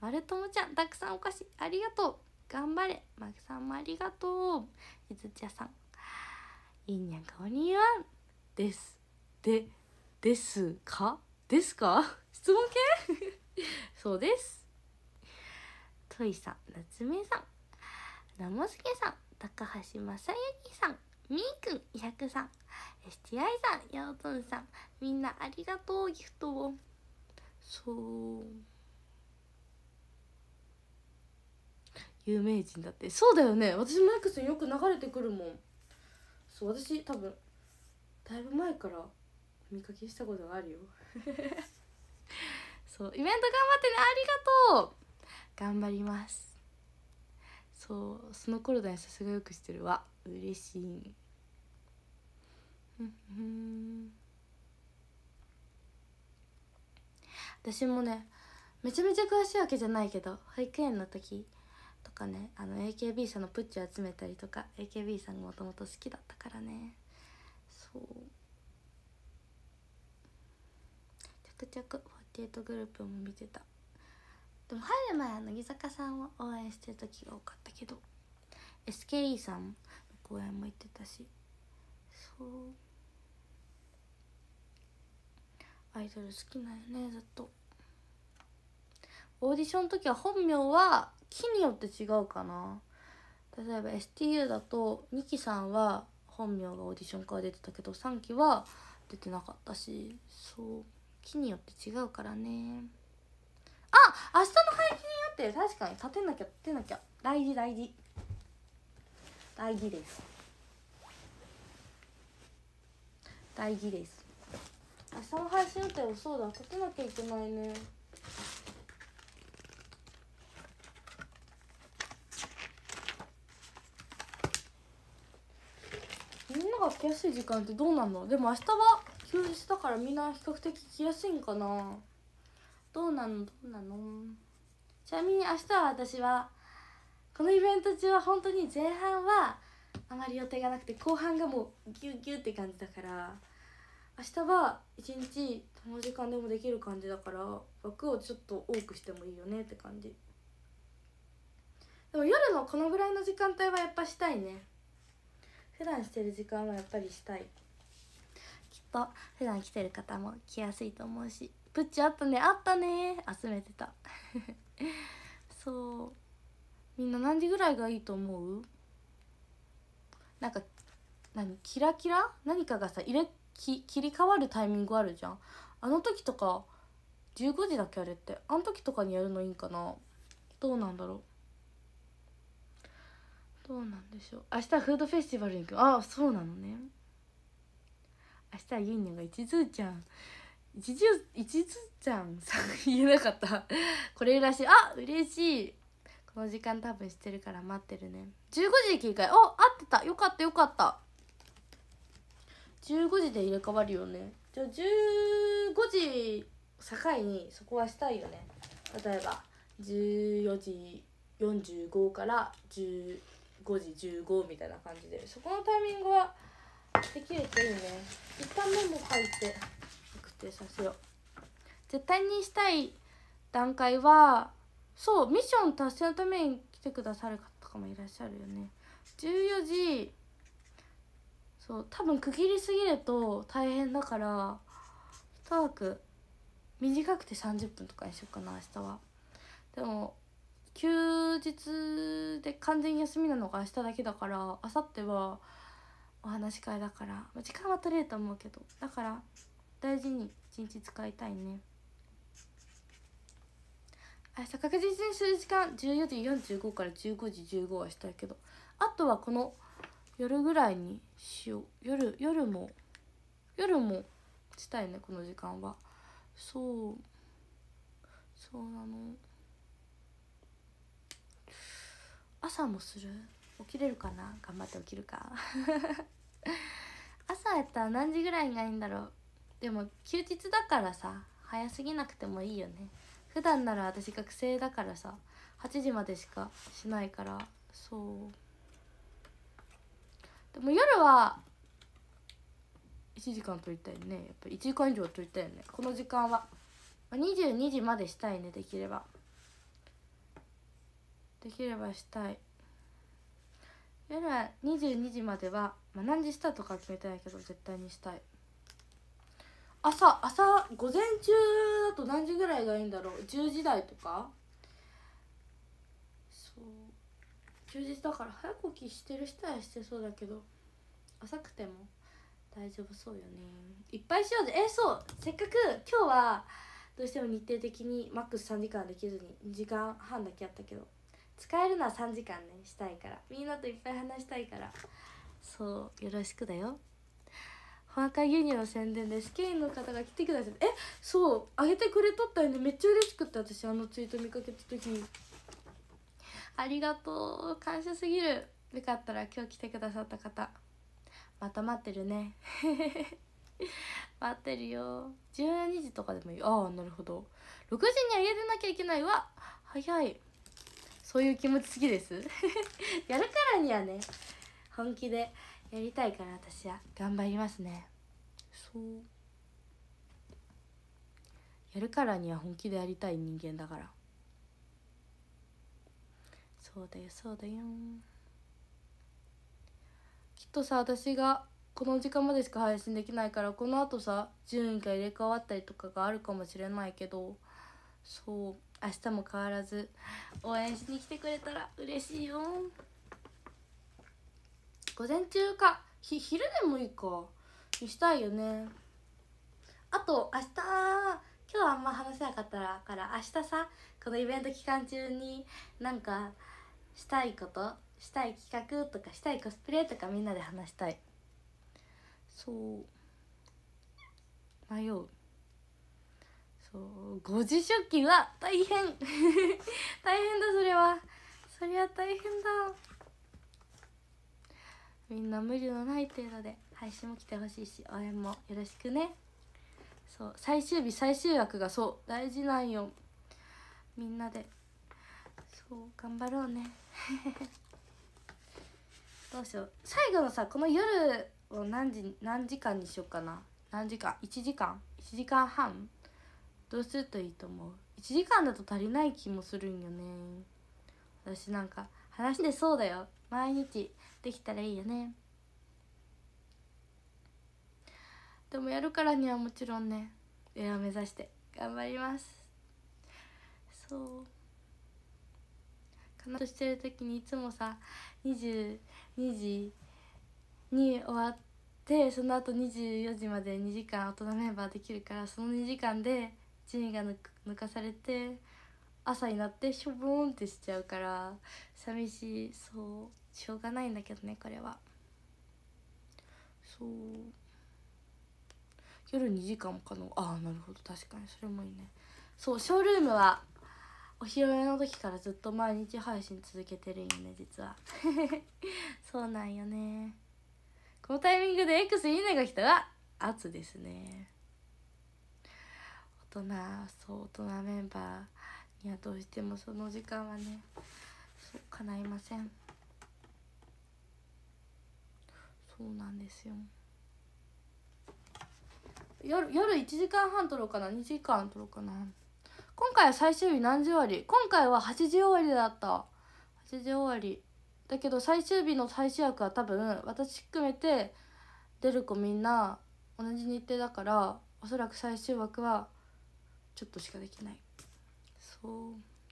A: まるともちゃんたくさんお菓子ありがとう頑張れマキさんもありがとういずちゃさんいいにゃんかおにわんですでですかですか 質問系 そうですといさん夏目さんなもすけさん高橋正幸さんみーくんやくさん STI さんヨートンさんみんなありがとうギフトをそう有名人だってそうだよね私マイクさんよく流れてくるもんそう私多分だいぶ前から見かけしたことがあるよ そうイベント頑張ってねありがとう頑張りますそうその頃だよさすがよくしてるわ嬉しいん私もねめちゃめちゃ詳しいわけじゃないけど保育園の時とかねあの AKB さんのプッチを集めたりとか AKB さんがもともと好きだったからねそうト着48グループも見てたでも入る前は乃木坂さんを応援してる時が多かったけど SKE さんの公演も行ってたしそうアイドル好きなんよねずっとオーディションの時は本名は木によって違うかな例えば STU だと2期さんは本名がオーディションから出てたけど3期は出てなかったしそう木によって違うからねあ明日の配信によって確かに立てなきゃ立てなきゃ大事大事大事です大事です明日の配信予定をそうだ立てなきゃいけないねみんなが来やすい時間ってどうなんのでも明日は休日だからみんな比較的来やすいんかなどうなのどうなのちなみに明日は私はこのイベント中は本当に前半はあまり予定がなくて後半がもうギュギュって感じだから明日は一日その時間でもできる感じだから枠をちょっと多くしてもいいよねって感じでも夜のこのぐらいの時間帯はやっぱしたいね普段してる時間はやっぱりしたいと普段来てる方も来やすいと思うしプッチあったねあったね集めてた そうみんな何時ぐらいがいいと思うなんか何キラキラ何かがさ入れき切り替わるタイミングあるじゃんあの時とか15時だけあれってあの時とかにやるのいいんかなどうなんだろうどうなんでしょう明日フードフェスティバルに行くああそうなのね明日はゆいにが一通ちゃん一通一通ちゃんさん言えなかった これらしいあ嬉しいこの時間多分してるから待ってるね15時で切り替えお合ってたよかったよかった15時で入れ替わるよねじゃあ15時境にそこはしたいよね例えば14時45から15時15みたいな感じでそこのタイミングはできるといいね炒めも書いて確定させよう絶対にしたい段階はそうミッション達成のために来てくださる方もいらっしゃるよね14時そう多分区切りすぎると大変だから1枠短くて30分とかにしようかな明日はでも休日で完全に休みなのが明日だけだから明後日はお話し会だから、時間は取れると思うけどだから大事に一日使いたいね明日確実にする時間14時45から15時15はしたいけどあとはこの夜ぐらいにしよう夜夜も夜もしたいねこの時間はそうそうなの朝もする起きれるかな頑張って起きるか 朝やったら何時ぐらいがいいんだろうでも休日だからさ早すぎなくてもいいよね普段なら私学生だからさ8時までしかしないからそうでも夜は1時間取りたいねやっぱ1時間以上取りたいよねこの時間は22時までしたいねできればできればしたい夜は22時まではまあ、何時したとか決めてないけど絶対にしたい朝朝午前中だと何時ぐらいがいいんだろう10時台とかそう休日だから早起きしてる人はしてそうだけど浅くても大丈夫そうよねいっぱいしようぜえー、そうせっかく今日はどうしても日程的にマックス3時間できずに2時間半だけやったけど使えるのは3時間ねしたいからみんなといっぱい話したいからそうよろしくだよホワカ牛乳の宣伝で試験員の方が来てくださってえそうあげてくれとったよねめっちゃ嬉しくって私あのツイート見かけた時にありがとう感謝すぎるよかったら今日来てくださった方また待ってるね 待ってるよ12時とかでもいいああなるほど6時にあげてなきゃいけないわ早いそういう気持ち好きです やるからにはね本気でやりたいから私は頑張りますねそうやるからには本気でやりたい人間だからそうだよそうだよきっとさ私がこの時間までしか配信できないからこのあとさ順位が入れ替わったりとかがあるかもしれないけどそう明日も変わらず応援しに来てくれたら嬉しいよ。午前中かひ昼でもいいかにしたいよねあと明日今日はあんま話せなかったから明日さこのイベント期間中になんかしたいことしたい企画とかしたいコスプレとかみんなで話したいそう迷うそう5時出勤は大変 大変だそれはそりゃ大変だみんな無理のない程度で配信も来てほしいし応援もよろしくねそう最終日最終枠がそう大事なんよみんなでそう頑張ろうね どうしよう最後のさこの夜を何時何時間にしようかな何時間1時間1時間半どうするといいと思う1時間だと足りない気もするんよね私なんか話してそうだよ毎日できたらいいよねでもやるからにはもちろんね上を目指して頑張りますそうかなとしてる時にいつもさ22時に終わってその後24時まで2時間大人メンバーできるからその2時間で順位が抜かされて朝になってしょぼーんってしちゃうから寂しいそう。しょうがないんだけどねこれはそう夜2時間も可能ああなるほど確かにそれもいいねそうショールームはお披露目の時からずっと毎日配信続けてるんよね実は そうなんよねこのタイミングで X いいねが来たら圧ですね大人そう大人メンバーにはどうしてもその時間はねそう叶いませんそうなんですよ夜夜1時間半撮ろうかな2時間撮ろうかな今回は最終日何時終わり今回は8時終わりだった8時終わりだけど最終日の最終枠は多分私含めて出る子みんな同じ日程だからおそらく最終枠はちょっとしかできないそう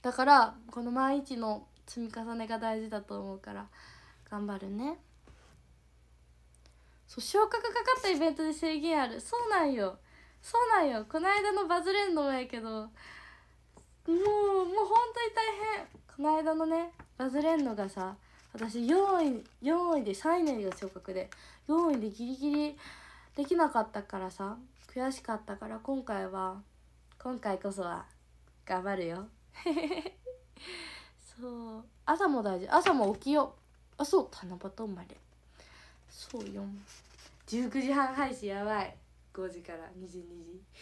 A: だからこの毎日の積み重ねが大事だと思うから頑張るねそう消化がかかったイベントで制限あるそうなんよそうなんよこの間のバズれんのやけどもうもう本当に大変この間のねバズれんのがさ私4位4位で3位の昇格で4位でギリギリできなかったからさ悔しかったから今回は今回こそは頑張るよ そう朝も大事朝も起きようあそう七夕生まれそうよ19時半配信やばい5時から22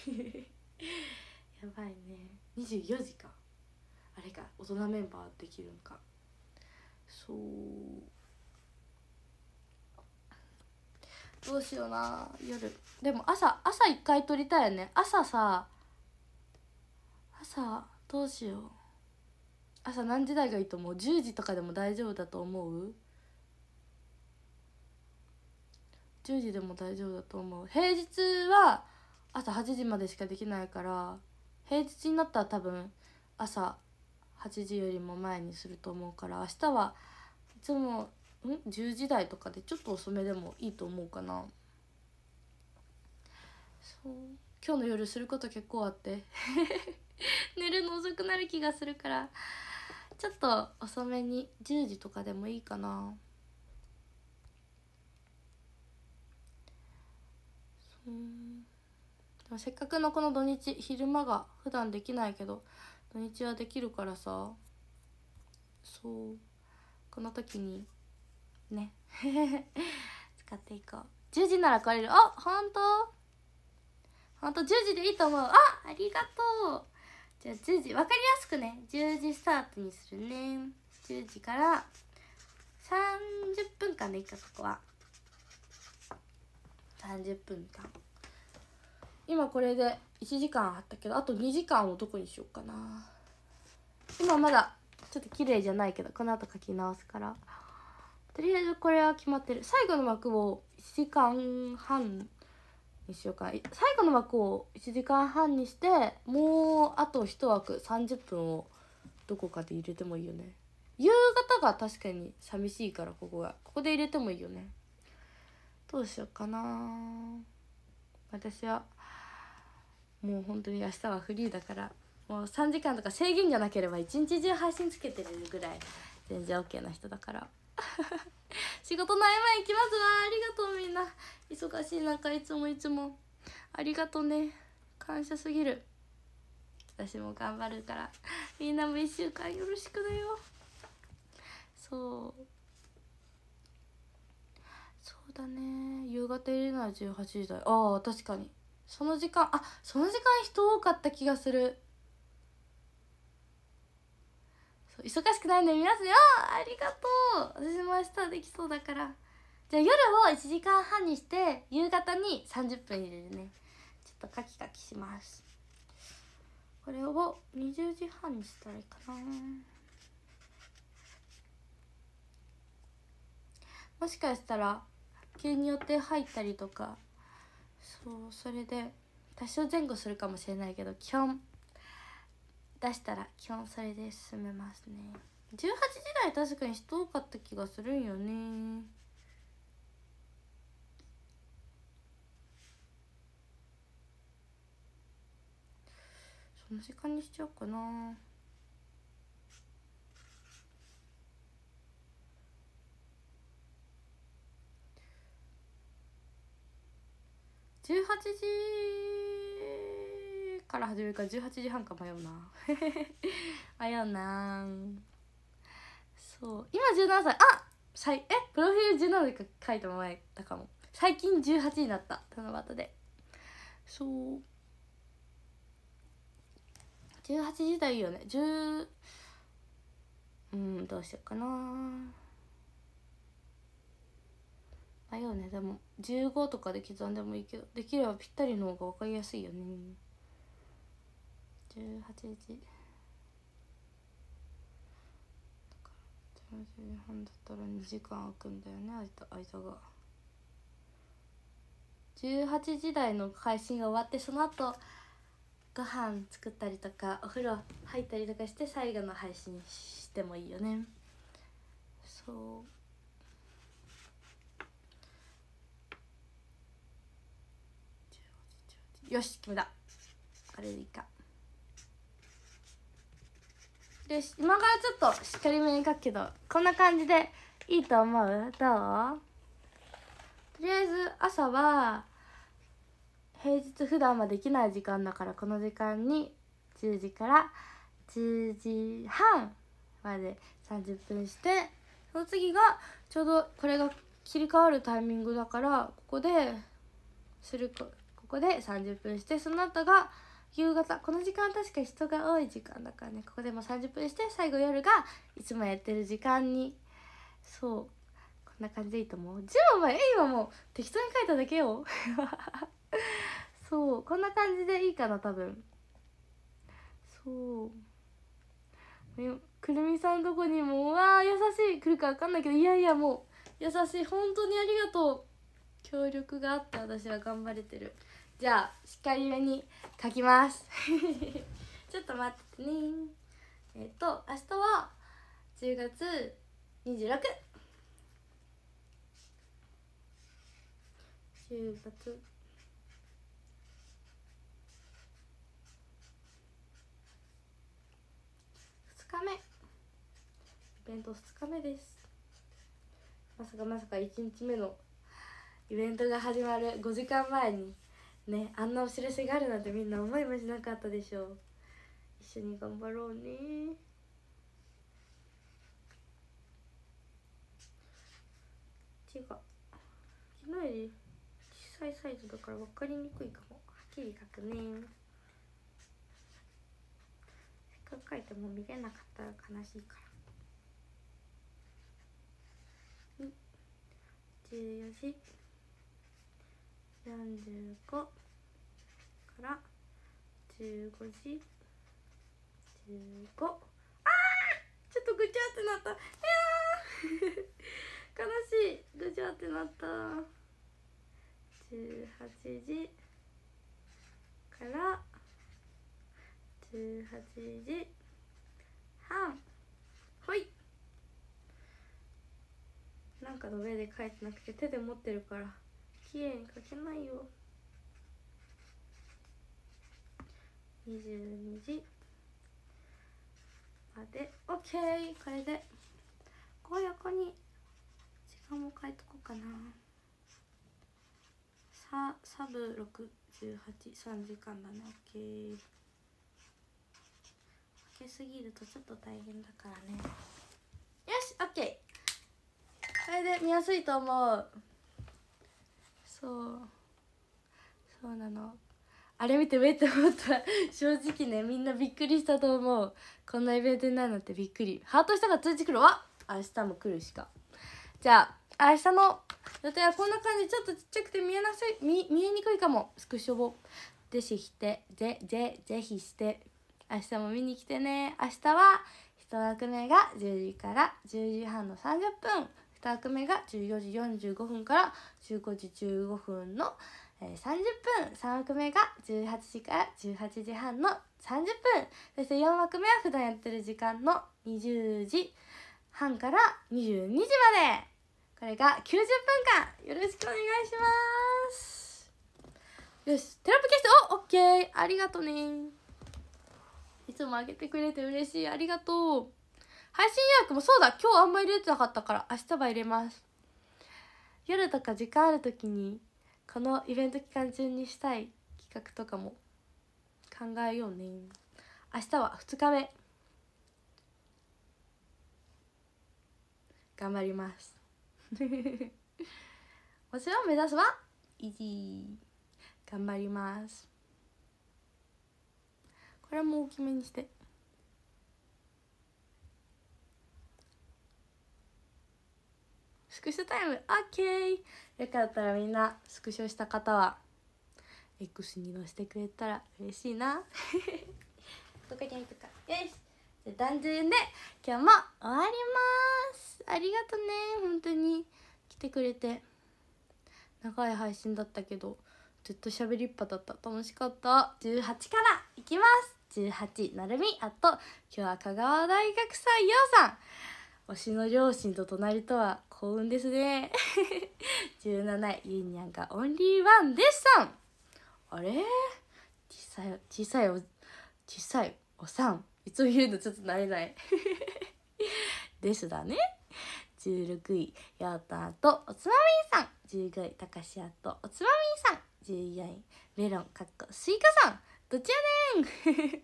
A: 時 やばいね24時かあれか大人メンバーできるのかそうどうしような夜でも朝朝一回撮りたいよね朝さ朝どうしよう朝何時台がいいと思う10時とかでも大丈夫だと思う10時でも大丈夫だと思う平日は朝8時までしかできないから平日になったら多分朝8時よりも前にすると思うから明日はいつもん10時台とかでちょっと遅めでもいいと思うかなそう今日の夜すること結構あって 寝るの遅くなる気がするからちょっと遅めに10時とかでもいいかなうんせっかくのこの土日昼間が普段できないけど土日はできるからさそうこの時にね 使っていこう10時なら来れるあ本当本当10時でいいと思うあありがとうじゃあ10時分かりやすくね10時スタートにするね10時から30分間でいいかここは30分間今これで1時間あったけどあと2時間をどこにしようかな今まだちょっと綺麗じゃないけどこの後書き直すからとりあえずこれは決まってる最後の枠を1時間半にしようか最後の枠を1時間半にしてもうあと1枠30分をどこかで入れてもいいよね夕方が確かに寂しいからここがここで入れてもいいよねどうしようかな私はもう本当に明日はフリーだからもう3時間とか制限がなければ一日中配信つけてるぐらい全然 OK な人だから 仕事の合間行きますわありがとうみんな忙しい中いつもいつもありがとね感謝すぎる私も頑張るからみんなも1週間よろしくだよそうったね夕方入れない18時台ああ確かにその時間あその時間人多かった気がする忙しくないので皆さんあありがとう私も明日できそうだからじゃあ夜を1時間半にして夕方に30分入れるねちょっとカキカキしますこれを20時半にしたらいいかなもしかしたら系によって入ったりとかそうそれで多少前後するかもしれないけど基本出したら基本それで進めますね18時台確かに人多かった気がするんよねその時間にしちゃおうかな18時から始めるから18時半か迷うな 迷うなそう今17歳あさいえプロフィール17で書いてもらえたかも最近18になった七夕でそう18時だいいよね10うんどうしようかなあよねでも15とかで刻んでもいいけどできればぴったりの方が分かりやすいよね18時1時半だったら2時間空くんだよね間が18時台の配信が終わってその後ご飯作ったりとかお風呂入ったりとかして最後の配信してもいいよねそうよし決めたあれでいいかよし今からちょっとしっかりめに書くけどこんな感じでいいと思うどうとりあえず朝は平日普段はできない時間だからこの時間に10時から10時半まで30分してその次がちょうどこれが切り替わるタイミングだからここでするかこで30分してその後が夕方この時間確か人が多い時間だからねここでも30分して最後夜がいつもやってる時間にそうこんな感じでいいと思うあお前え今もう適当に書いただけよ そうこんな感じでいいかな多分そうくるみさんとこにもうわー優しい来るか分かんないけどいやいやもう優しい本当にありがとう協力があって私は頑張れてる。じゃあしっかりめに書きます ちょっと待ってねえっ、ー、と明日は10月26 10月2日目イベント2日目ですまさかまさか1日目のイベントが始まる5時間前にねあんなお知らせがあるなんてみんな思いもしなかったでしょう一緒に頑張ろうね違う昨日より小さいサイズだから分かりにくいかもはっきり書くねせっかく書いても見れなかったら悲しいから14時45から15時15あちょっとぐちゃってなったいや悲しいぐちゃってなった18時から18時半ほいなんかの上で書いてなくて手で持ってるから。綺麗に描けないよ22時まで OK これでこう横に時間も変えとこうかなさサブ6183時間だね OK けすぎるとちょっと大変だからねよし OK これで見やすいと思うそうそうなのあれ見てめって思った 正直ねみんなびっくりしたと思うこんなイベントになるのってびっくりハートしたが通知来るわ明日も来るしかじゃあ明日の予定はこんな感じちょっとちっちゃくて見えなさい見見えにくいかもスクショをぜひしてぜぜぜひして明日も見に来てね明日は1枠目が10時から10時半の30分2枠目が14時45分から15時15分の30分3枠目が18時から18時半の30分そして4枠目は普段やってる時間の20時半から22時までこれが90分間よろしくお願いしますよしテロップ消しておオッケーありがとうねいつもあげてくれて嬉しいありがとう配信予約もそうだ今日あんまり入れてなかったから明日は入れます夜とか時間ある時にこのイベント期間中にしたい企画とかも考えようね明日は2日目頑張りますろん 目指すはイー頑張りますこれも大きめにして。スクショタイム OK! よかったらみんなスクショした方は X に載せてくれたら嬉しいな。どこに行くか。よしじゃ単純で今日も終わりますありがとね本当に来てくれて。長い配信だったけどずっと喋りっぱだった楽しかった18からいきます18なるみあと今日は香川大学祭、ようさん推しの両親と隣とは幸運ですね17 位ゆいにゃんがオンリーワンでしたあれ小さい小さいお小さいおさんいつも言うのちょっと慣れない ですだね16位ヨウタとおつまみさん15位たかしやとおつまみさん14位メロンかっこスイカさんどっちやねん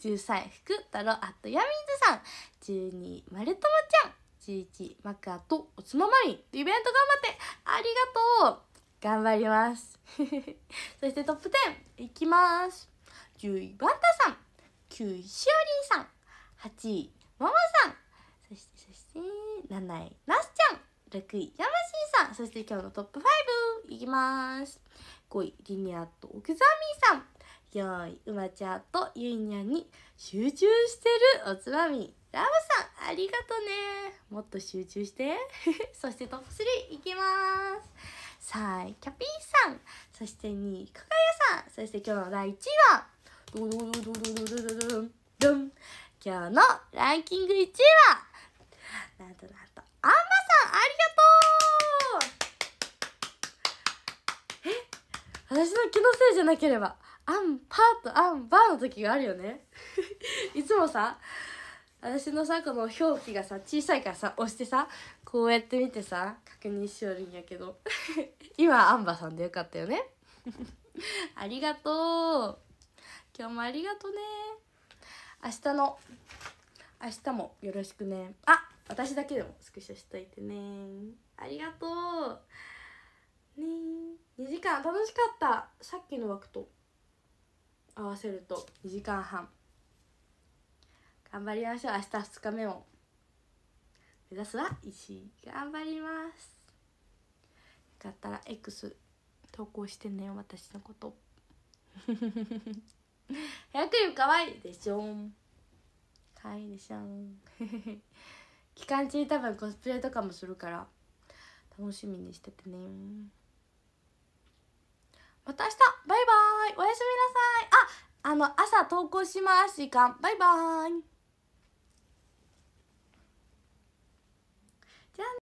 A: 13 位福太郎あとやみんずさん12位まるともちゃん11マカとおつままりイベント頑張ってありがとう頑張ります そしてトップ10いきます10位バンタさん9位しおりんさん8位ママさんそしてそして7位なすちゃん6位やましーさんそして今日のトップ5いきます5位リニアとオクザミーさん4位うまちゃんとゆいにゃんに集中してるおつまみラムさん、ありがとね。もっと集中して。そしてトップ3いきます。さあ、キャピーさん。そして2位、かかやさん。そして今日の第1位は、ドドドドドドドドン、ドン。今日のランキング1位は、なんとなんと、アンマさん、ありがとうえ、私の気のせいじゃなければ、アンパーとアンバーの時があるよね。いつもさ、私のさこの表記がさ小さいからさ押してさこうやって見てさ確認しよるんやけど 今アンバさんでよかったよね ありがとう今日もありがとね明日の明日もよろしくねあ私だけでもスクショしといてねありがとうね2時間楽しかったさっきの枠と合わせると2時間半頑張りましょう明日2日目も目指すは1頑張りますよかったら X 投稿してね私のことヘア可愛いでしょかわいいでしょ 期間中多分コスプレとかもするから楽しみにしててねまた明日バイバイおやすみなさいああの朝投稿します時間バイバイじゃあね